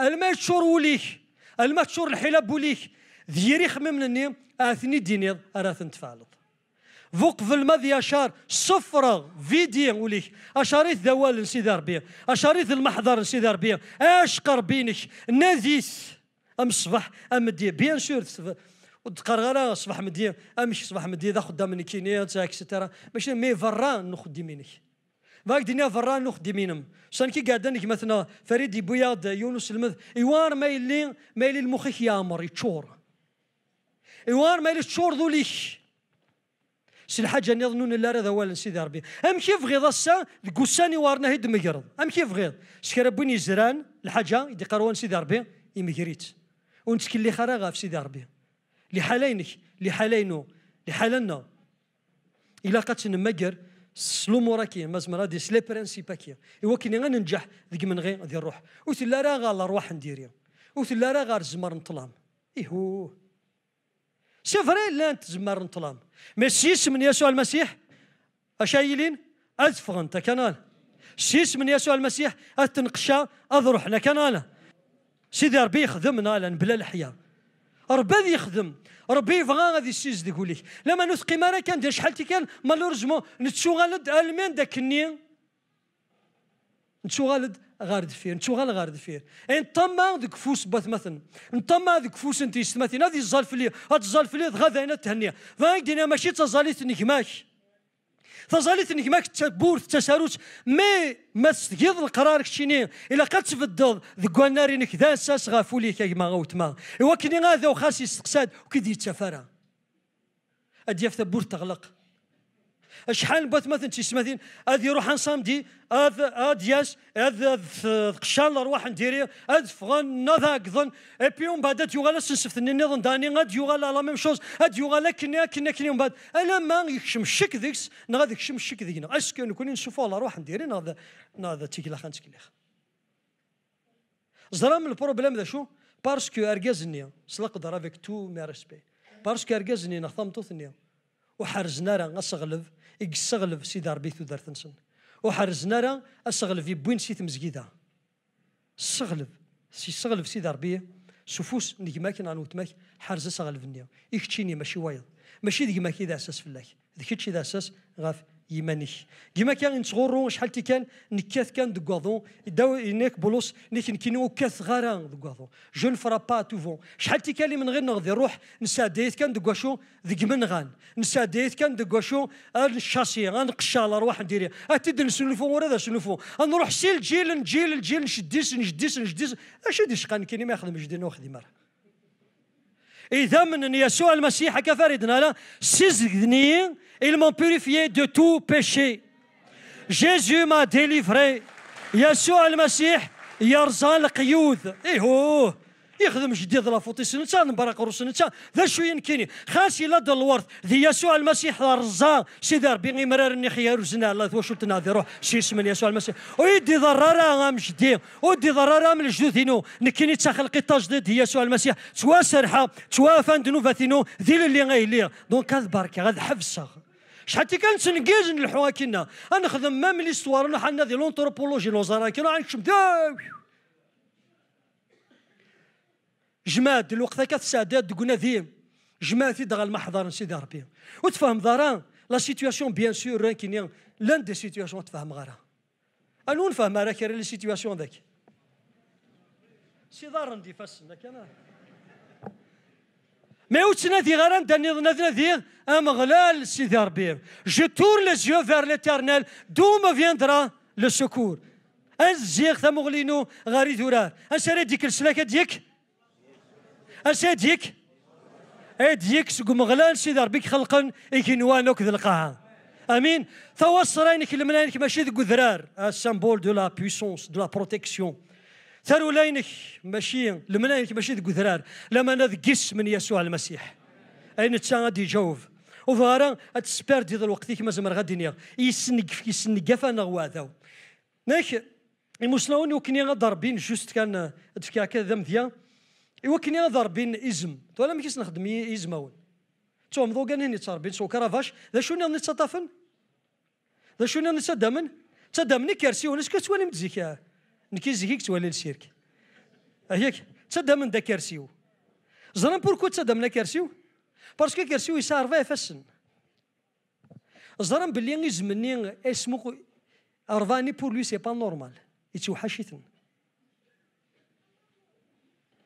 الما تشور وليك الما تشور الحلاب وليك ذيري خميمن ني اثني دينيض اراثن تفعلض فوق في الماضي أشار صفرة فيديا وليك أشاريث دوال سيدي ربي أشاريث المحضر سيدي ربي أش قربينش ناديس أم صباح أم دي بيان سور وتقرغرا صباح مدي أمشي صباح مدي ذا خدام كينيا اكسترا ماشي مي فران نخدي منك فاك دنيا فران نخدي منهم سان كي قاعدين مثلا فريد بوياد يونس المذ إيوار ما يلي ما يلي المخيك يامر يتشور إيوار ما يلي تشور ذوليك سي الحاجه يظنون لا راه ولا سيدي ربي ام كيف غيظ السا ديك وارنا هيد مقرض ام كيف غيظ شكرا بوين زران الحاجه يدي قروان سيدي ربي يمقريت ونتكل اللي خراغا في سيدي ربي لحالينك لحالينو لحالنا الا قد نمقر سلوموراكي مازمر هادي سلي برانسيباكي ايوا كي غننجح ديك من غير ديال الروح لا راه غا الارواح نديري لا راه غا الزمر نطلام ايهو سي فري لا تزمر نطلام مش من يسوع المسيح أشيلين أزفغن تكنال سيس من يسوع المسيح أتنقشا أذرح لكنالة سيدي ربي يخدمنا نالا بلا لحية ربي يخدم ربي يبغى غادي يسيز ديقولي لما نسقي مارا كان دير شحال كان مالورجمون نتشوغل المين داك النين نتشغل غارد فير نتشغل غارد فير ان إيه، طما ديك فوس بات مثلا نطما ديك فوس انت استمتي هذه الزال في لي هاد الزال في لي غدا هنا تهنيه فاي دينا ماشي تزاليت نكماش تزاليت نكماك تبور تساروت مي ما تستقيض القرار كشيني الا في تفضض ذك ناري نك ساس غافولي غوت ما ايوا كني غادا وخاص يستقساد وكيدي تفارا اديف تبور تغلق شحال بات مثلا تيس مثلا يروح انصام صامدي هذا ادياس ياس اذ قشان الارواح نديري هذا فغن نذا ظن اي بي ومن بعد تيوغالا سنسفت نظن داني غاد يوغا لا ميم شوز اد يوغالا كنا كنا كنا ومن بعد انا ما يكشم الشك ذيكس غادي يكشم الشك ذيك اسكو نكون نشوفوا الارواح نديري ناض ناض تيكلا خان تيكلا زرام البروبليم ذا شو باسكو ارجازني سلق افيك تو مي ريسبي باسكو ارجازني نخطمتو توثني وحرزنا راه غنغلب يقصغلف سيدي ربيث ودار تنسن وحرزنا راه اسغلب يبوين سي تمزقيده السغلب سي سغلب سيدي ربي سفوس نجماك عن وتماك حرز سغلب النيا يكتشيني ماشي وايض ماشي ديك ما كي اساس فلاك ديك كي اساس غاف يمانيك كيما كان نتغرو شحال تي كان نكاث كان دكاضون داو ينيك بولوس نيك نكينو كاث غاران دكاضون جو نفرا با توفون شحال تي كان لي من غير نغذي روح نساديت كان دكاشو ذيك غان نساديت كان دكاشو الشاشي غنقشا على روح نديري اتد نسلفو ورا ذا سلفو نروح سيل جيل نجيل جيل نشديس نجديس نجديس اش ديش كان كيني ما يخدمش دينا وخدي مره إذا من يسوع المسيح كفردنا لا إل مون purifié دو تو بيشي جيزو ما ديليفري يسوع المسيح يرزا القيود. إيهوه يخدم جديد لافوتي سنتا نبارك روس سنتا ذا شويه نكيني خاسي لا الورث ذي يسوع المسيح الرزا سيدي ربي غمرار نخيا وزنا الله ثوا شلت ناضي روح شي اسم يسوع المسيح ويدي ضرارا غام جدي ودي ضرارا من الجدودينو نكيني تخلقي تجديد يسوع المسيح توا سرحه توا فان دنوفاتينو ذي اللي غايلي دونك هاد بركه غاد حفصه شحال تي كانت نكاز نلحوها كنا انا خدم مام ليستوار انا حنا ذي لونتروبولوجي لوزارا كنا غنكشم جماد الوقت هكا السادات قلنا ذي جماد في دغ المحضر سيدي ربي وتفهم ضرا لا سيتياسيون بيان سور كاين لان دي سيتياسيون تفهم غرا انا نفهم راه كاين لي سيتياسيون ذاك سي دار ندي فاس مي ما يوتنا ذي غير ندني ذنا ذي غلال سيدي ربي جو تور لي زيو فير ليترنال دو ما فيندرا لو سكور الزيغ ثمغلينو غاري ثورار اش راه ديك السلاكه ديك اش هديك هديك سوق مغلان سيدي ربيك خلقن إكنوان وكذ القاعة امين ثوصرينك الملائك ماشي ذي قذرار أه، السمبول دو لا بويسونس دو لا بروتيكسيون ترو لينك ماشي الملائك ماشي ذي قذرار لما نذقس من يسوع المسيح اين تسان دي جوف وفارا تسبار ديال الوقت كما زمر غادي نيغ يسنقف يسنقف انا وهذا نيك المسلمون يوكني غاد ضاربين جوست كان هكذا كذا مذيا إوا كني نهضر بين ازم توالا ما كيس نخدم ازمون تومضو كان هني بين سو كرافاش ذا شو نيض تصطفن ذا شو نيض تصدمن تصدمني كرسي ولاش كتولي متزيكا نكي زيكيك تولي لسيرك هيك تصدمن دا كرسيو زران بوركو تصدمنا كرسيو باسكو كرسيو يسارفا فسن زران بلي يزمني اسمو ارفاني بور لو سي با نورمال يتوحشيتن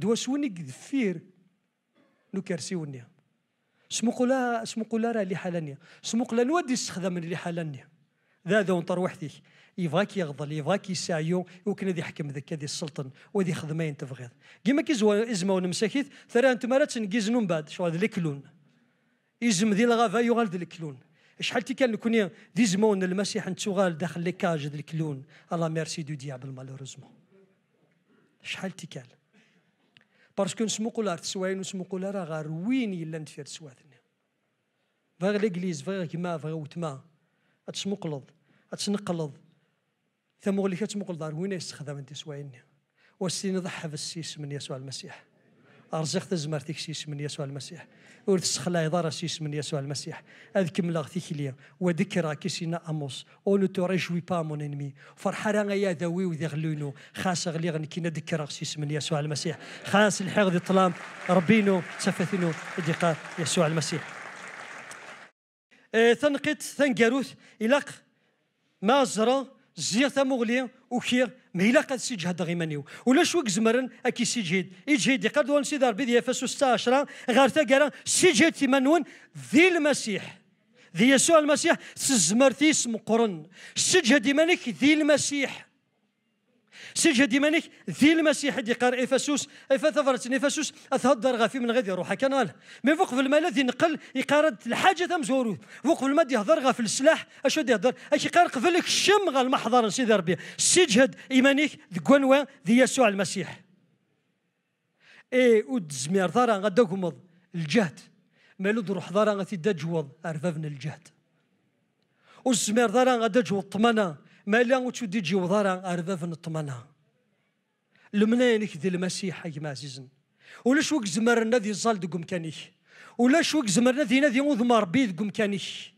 دواشوني كذفير نو كرسيوني سموقلا سموقلا راه اللي حالانيا سموقلا نودي استخدم اللي حالانيا ذا ذا ونطر وحدي يبغاك يغضل يبغاك يسايو وكنا ذي حكم ذاك ذي السلطن وذي خدمين تبغيض كيما كي زوا ازما ونمساكيت ثرا انت مرات تنقيز نوم بعد شو هذا الكلون ازم ذي الغابه يغال ذي الكلون شحال تي كان كوني دي زمون المسيح شغال داخل لي كاج ذي الكلون الله ميرسي دو ديابل مالوريزمون شحال تي كان باسكو نسموقوا تسواين ونسموقوا راه غار وين يلا ندفير تسواتنا فغ ليكليز فغ كما فغ وتما تسمقلض تسنقلض ثم غلي تسمقلض وين يستخدم انت سوايننا والسين ضحى في السيس من يسوع المسيح ارزق تزمرتك سيس من يسوع المسيح ورث خلا يضر سيس من يسوع المسيح اذ كملا ثيكليا وذكرى كيسينا اموس او لو تو ريجوي با مون انمي فرحرا يا ذوي وذي غلونو خاص غلي كينا ذكرى سيس من يسوع المسيح خاص الحق ذي طلام ربينو سفثنو دقاء يسوع المسيح آه، ثنقت ثنقاروث إلاق ما زرا زيغ ثمغلي وكير مهلا قد سيج هاد غيمانيو ولا شو زمرن اكي سيجهد يجهد قد وان سيدي ربي ديال افسس 16 غارتا تاكرا سيجهد تيمانون ذي المسيح ذي يسوع المسيح سزمرتي اسم قرن سجهد مانك ذي المسيح سجد مانيك ذي المسيح دي قار إفسوس إفثفرت إفسوس أثهدر غافي من غادي روحك انا مي فوق في المال ذي نقل يقارد الحاجة تم زورو فوق في المال يهضر غافي السلاح أشو دي يهضر اش قار قفلك الشم غا المحضر سيدي ربي سجد إيمانك ذي ذي يسوع المسيح إيه ودزمير ثارا غداكم الجهد مالو روح ثارا غادي دجوض أرفافنا الجهد وزمير ثارا غادي جوض طمانه ما لا وتودي تجي وضارا أرباب نطمنا لمنين ذي المسيح ما عزيزن ولا شوك زمرنا ذي زال دقم كانيش ولا شوك زمرنا ذي نذي مضمار بيد دقم كانيش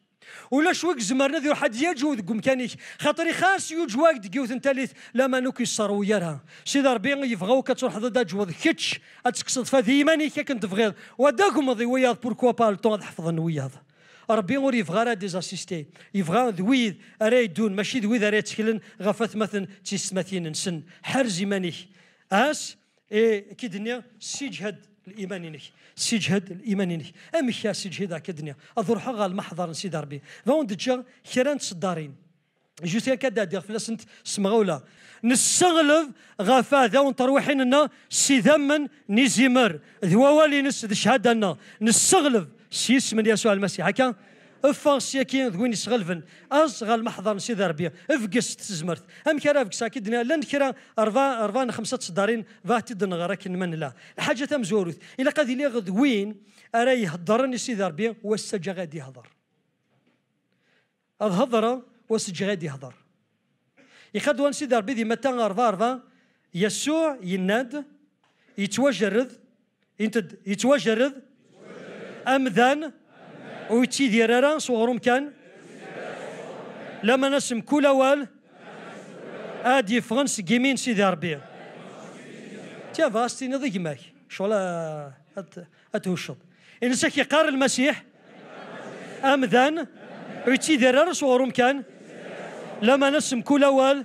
ولا شوك زمرنا ذي واحد يجو دقم كانيش خاطري خاص يوج واقد دقيوت ثالث لا ما نوكي صار يرا سي ربي يفغاو كتروح ضد جوض كتش اتكسد فذي ماني كنت فغير وداكم ضي وياض بوركوا با لو حفظن وياض ربي ور يفغى راه ديزاسيستي يفغى ذويد راه يدون ماشي ذويد راه يتكلن غف مثلا تيسمثين نسن حرز ايمانك اس اي كي دنيا سيجهد الايمانينك سيجهد الايمانينك ام يا سيجهد هكا دنيا اضرحا غا المحضر نسيد داربي فون دجا كيران تصدارين جوتيا كدا دير فلاسنت سمغولا نستغلب غفا ذا ونطروحين لنا سي ذمن نيزيمر ذوالي نس ذي لنا نستغلب سيس من يسوع المسيح هكا افان سيكين وين يسغلفن اصغر محضر سيدي ربي افقس تزمرت ام كرا افقس اكيد لن كرا اربع اربع خمسه صدارين فاتي دنغرا من لا الحاجه تم زوروث الى قادي لي غد وين ارا يهضر نسيد ربي والسجا غادي يهضر الهضرة والسجا غادي يهضر يخدوا سيدي ربي ديما تان اربع اربع يسوع يناد يتوجرد يتوجرد أمذن ويتيدير ران صغرهم كان لما نسم كل أول أدي فرنس جيمين سيدي ربي تيا فاستي نضي جماك شغل أتهشط إنسان قار المسيح أمذن ويتيدير ران صغرهم كان لما نسم كل أول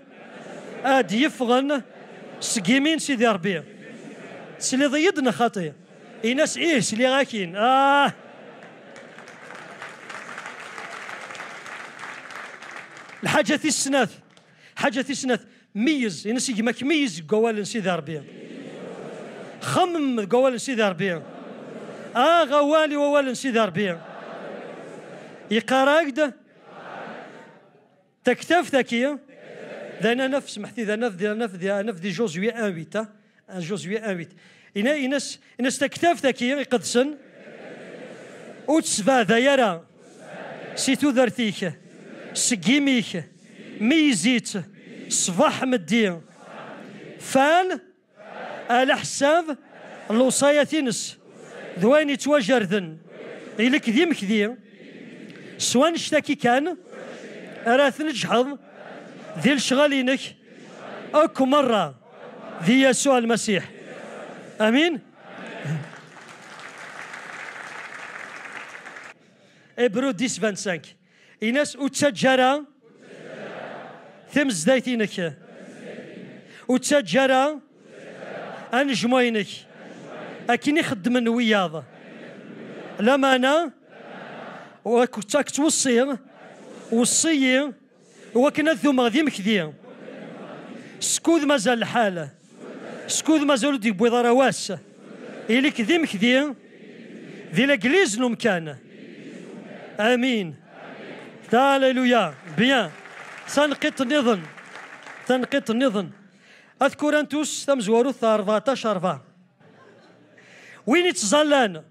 أدي يفغن سقيمين سيدي ربي سليض يدنا خطيه ايناس إيش اللي غاكين آه الحاجة في السنات حاجة في السنات ميز يجي ماك ميز قوال سيدي ربيع خمم قوال سيدي ربيع آه غوالي ووال سيدي ربيع يقراك دا تكتف ذكية ذا نفس محتي ذا نفذ ذا نفذ ذا نفذ جوزوي ان 8 ان جوزوي ان 8 إن إنس إنس استكتاف ذكي قدسن أتسفى ذيرا سيتو ذرتيك سقيميك ميزيت صفح مدين فان على حساب الوصايا تينس ذوين يتواجر ذن إلك ذيم كذي سوان نشتكي كان أراث نجحظ ذي الشغالينك أكو مرة ذي يسوع المسيح امين, ابرو ابرو 10 25 ايناس وتسجرا ثم زديتينك وتسجرا انجموينك اكيني خدم النوياض لما انا وكتاك توصي وصي وكنا ذو مغذي مكذي سكوذ مازال الحاله سكوذ مازالو ديبويض راه واس إليك ذي مكذي ذي نوم كان امين هاليلويا بيان تنقيط النظن تنقيط النظن اذكر انتوس تمزورو 14 4 وين يتزلان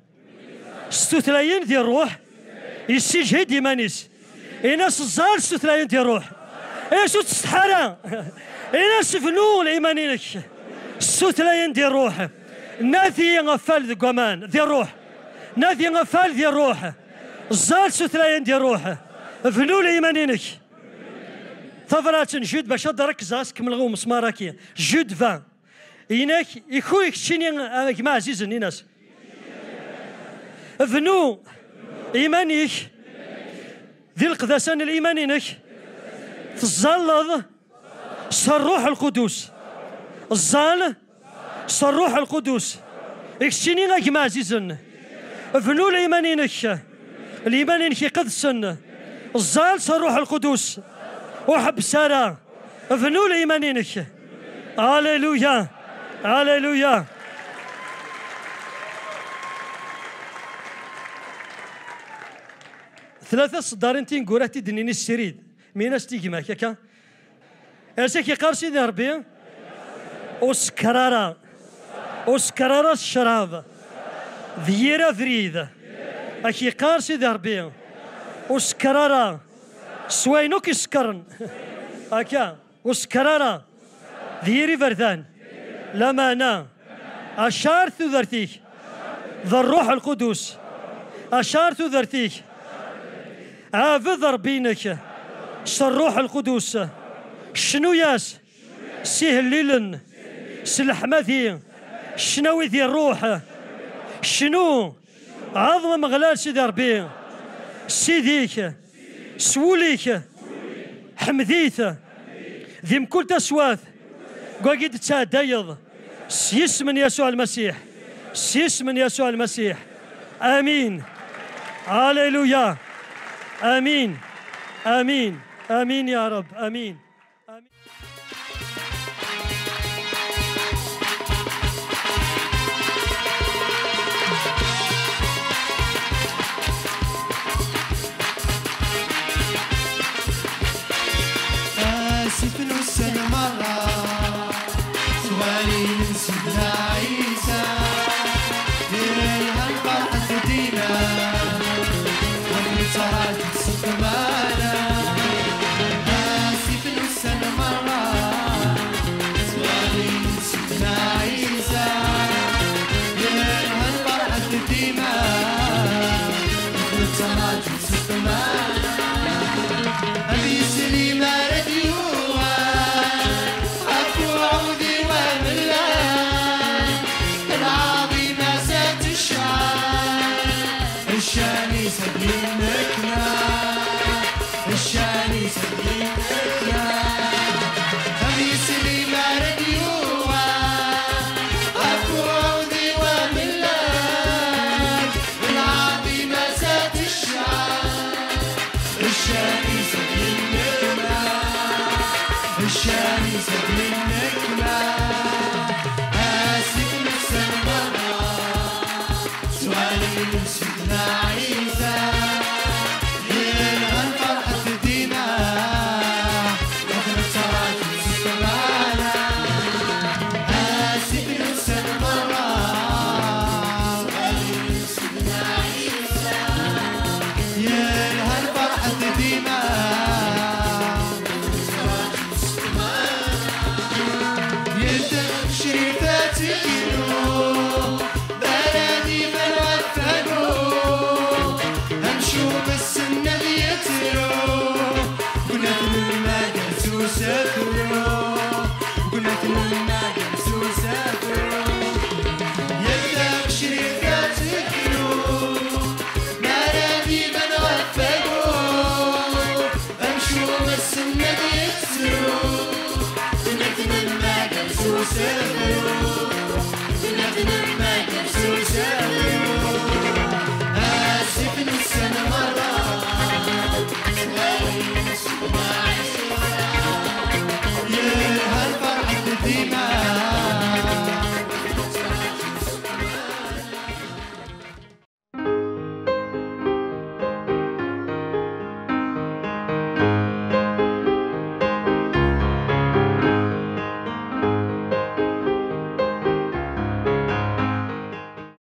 ستثلاين ديال الروح يسجهي ديمانيس إناس الزار ستثلاين ديال الروح إيش تستحرى إناس فنون إيمانينك السوتلاين ديال روحه ناثي غفال ذي قمان ذي روح ناثي غفال ذي روح زال سوتلاين ديال روحه فنول ايمانينك ثفرات جود باش ادرك زاس كمل غو مسماركي جود فان ينك يخويك شيني كما عزيزني ناس فنو ايمانيك ذي القدسان الايمانينك تزلظ صار الروح القدوس الزان الروح القدس اكسيني لك معزيزن فنو ليمانينك ليمانينك قدسن الزال الروح القدس وحب سارة فنو ليمانينك هللويا هللويا ثلاثة صدارين تين قوراتي دنيني السريد مين استيقي معك هكا أسكي قارسي ربي أسكرارا أسكرارا الشراب ذيرا ذريد أكي قار سيدي أسكرارا سوينوك يسكرن أكا أسكرارا ذيري فردان لما أنا أشار ذرتيك ذا الروح القدس أشار ذرتيك عافظ ذربينك الروح القدس شنو ياس سهللن سلح مثي شناوي ذي الروح شنو عظم مغلال سيدي ربي سيديك سوليك حمديت ذي مكل تسواث قاقد تادايض سيس من يسوع المسيح سيس من يسوع المسيح امين هللويا امين امين امين يا رب امين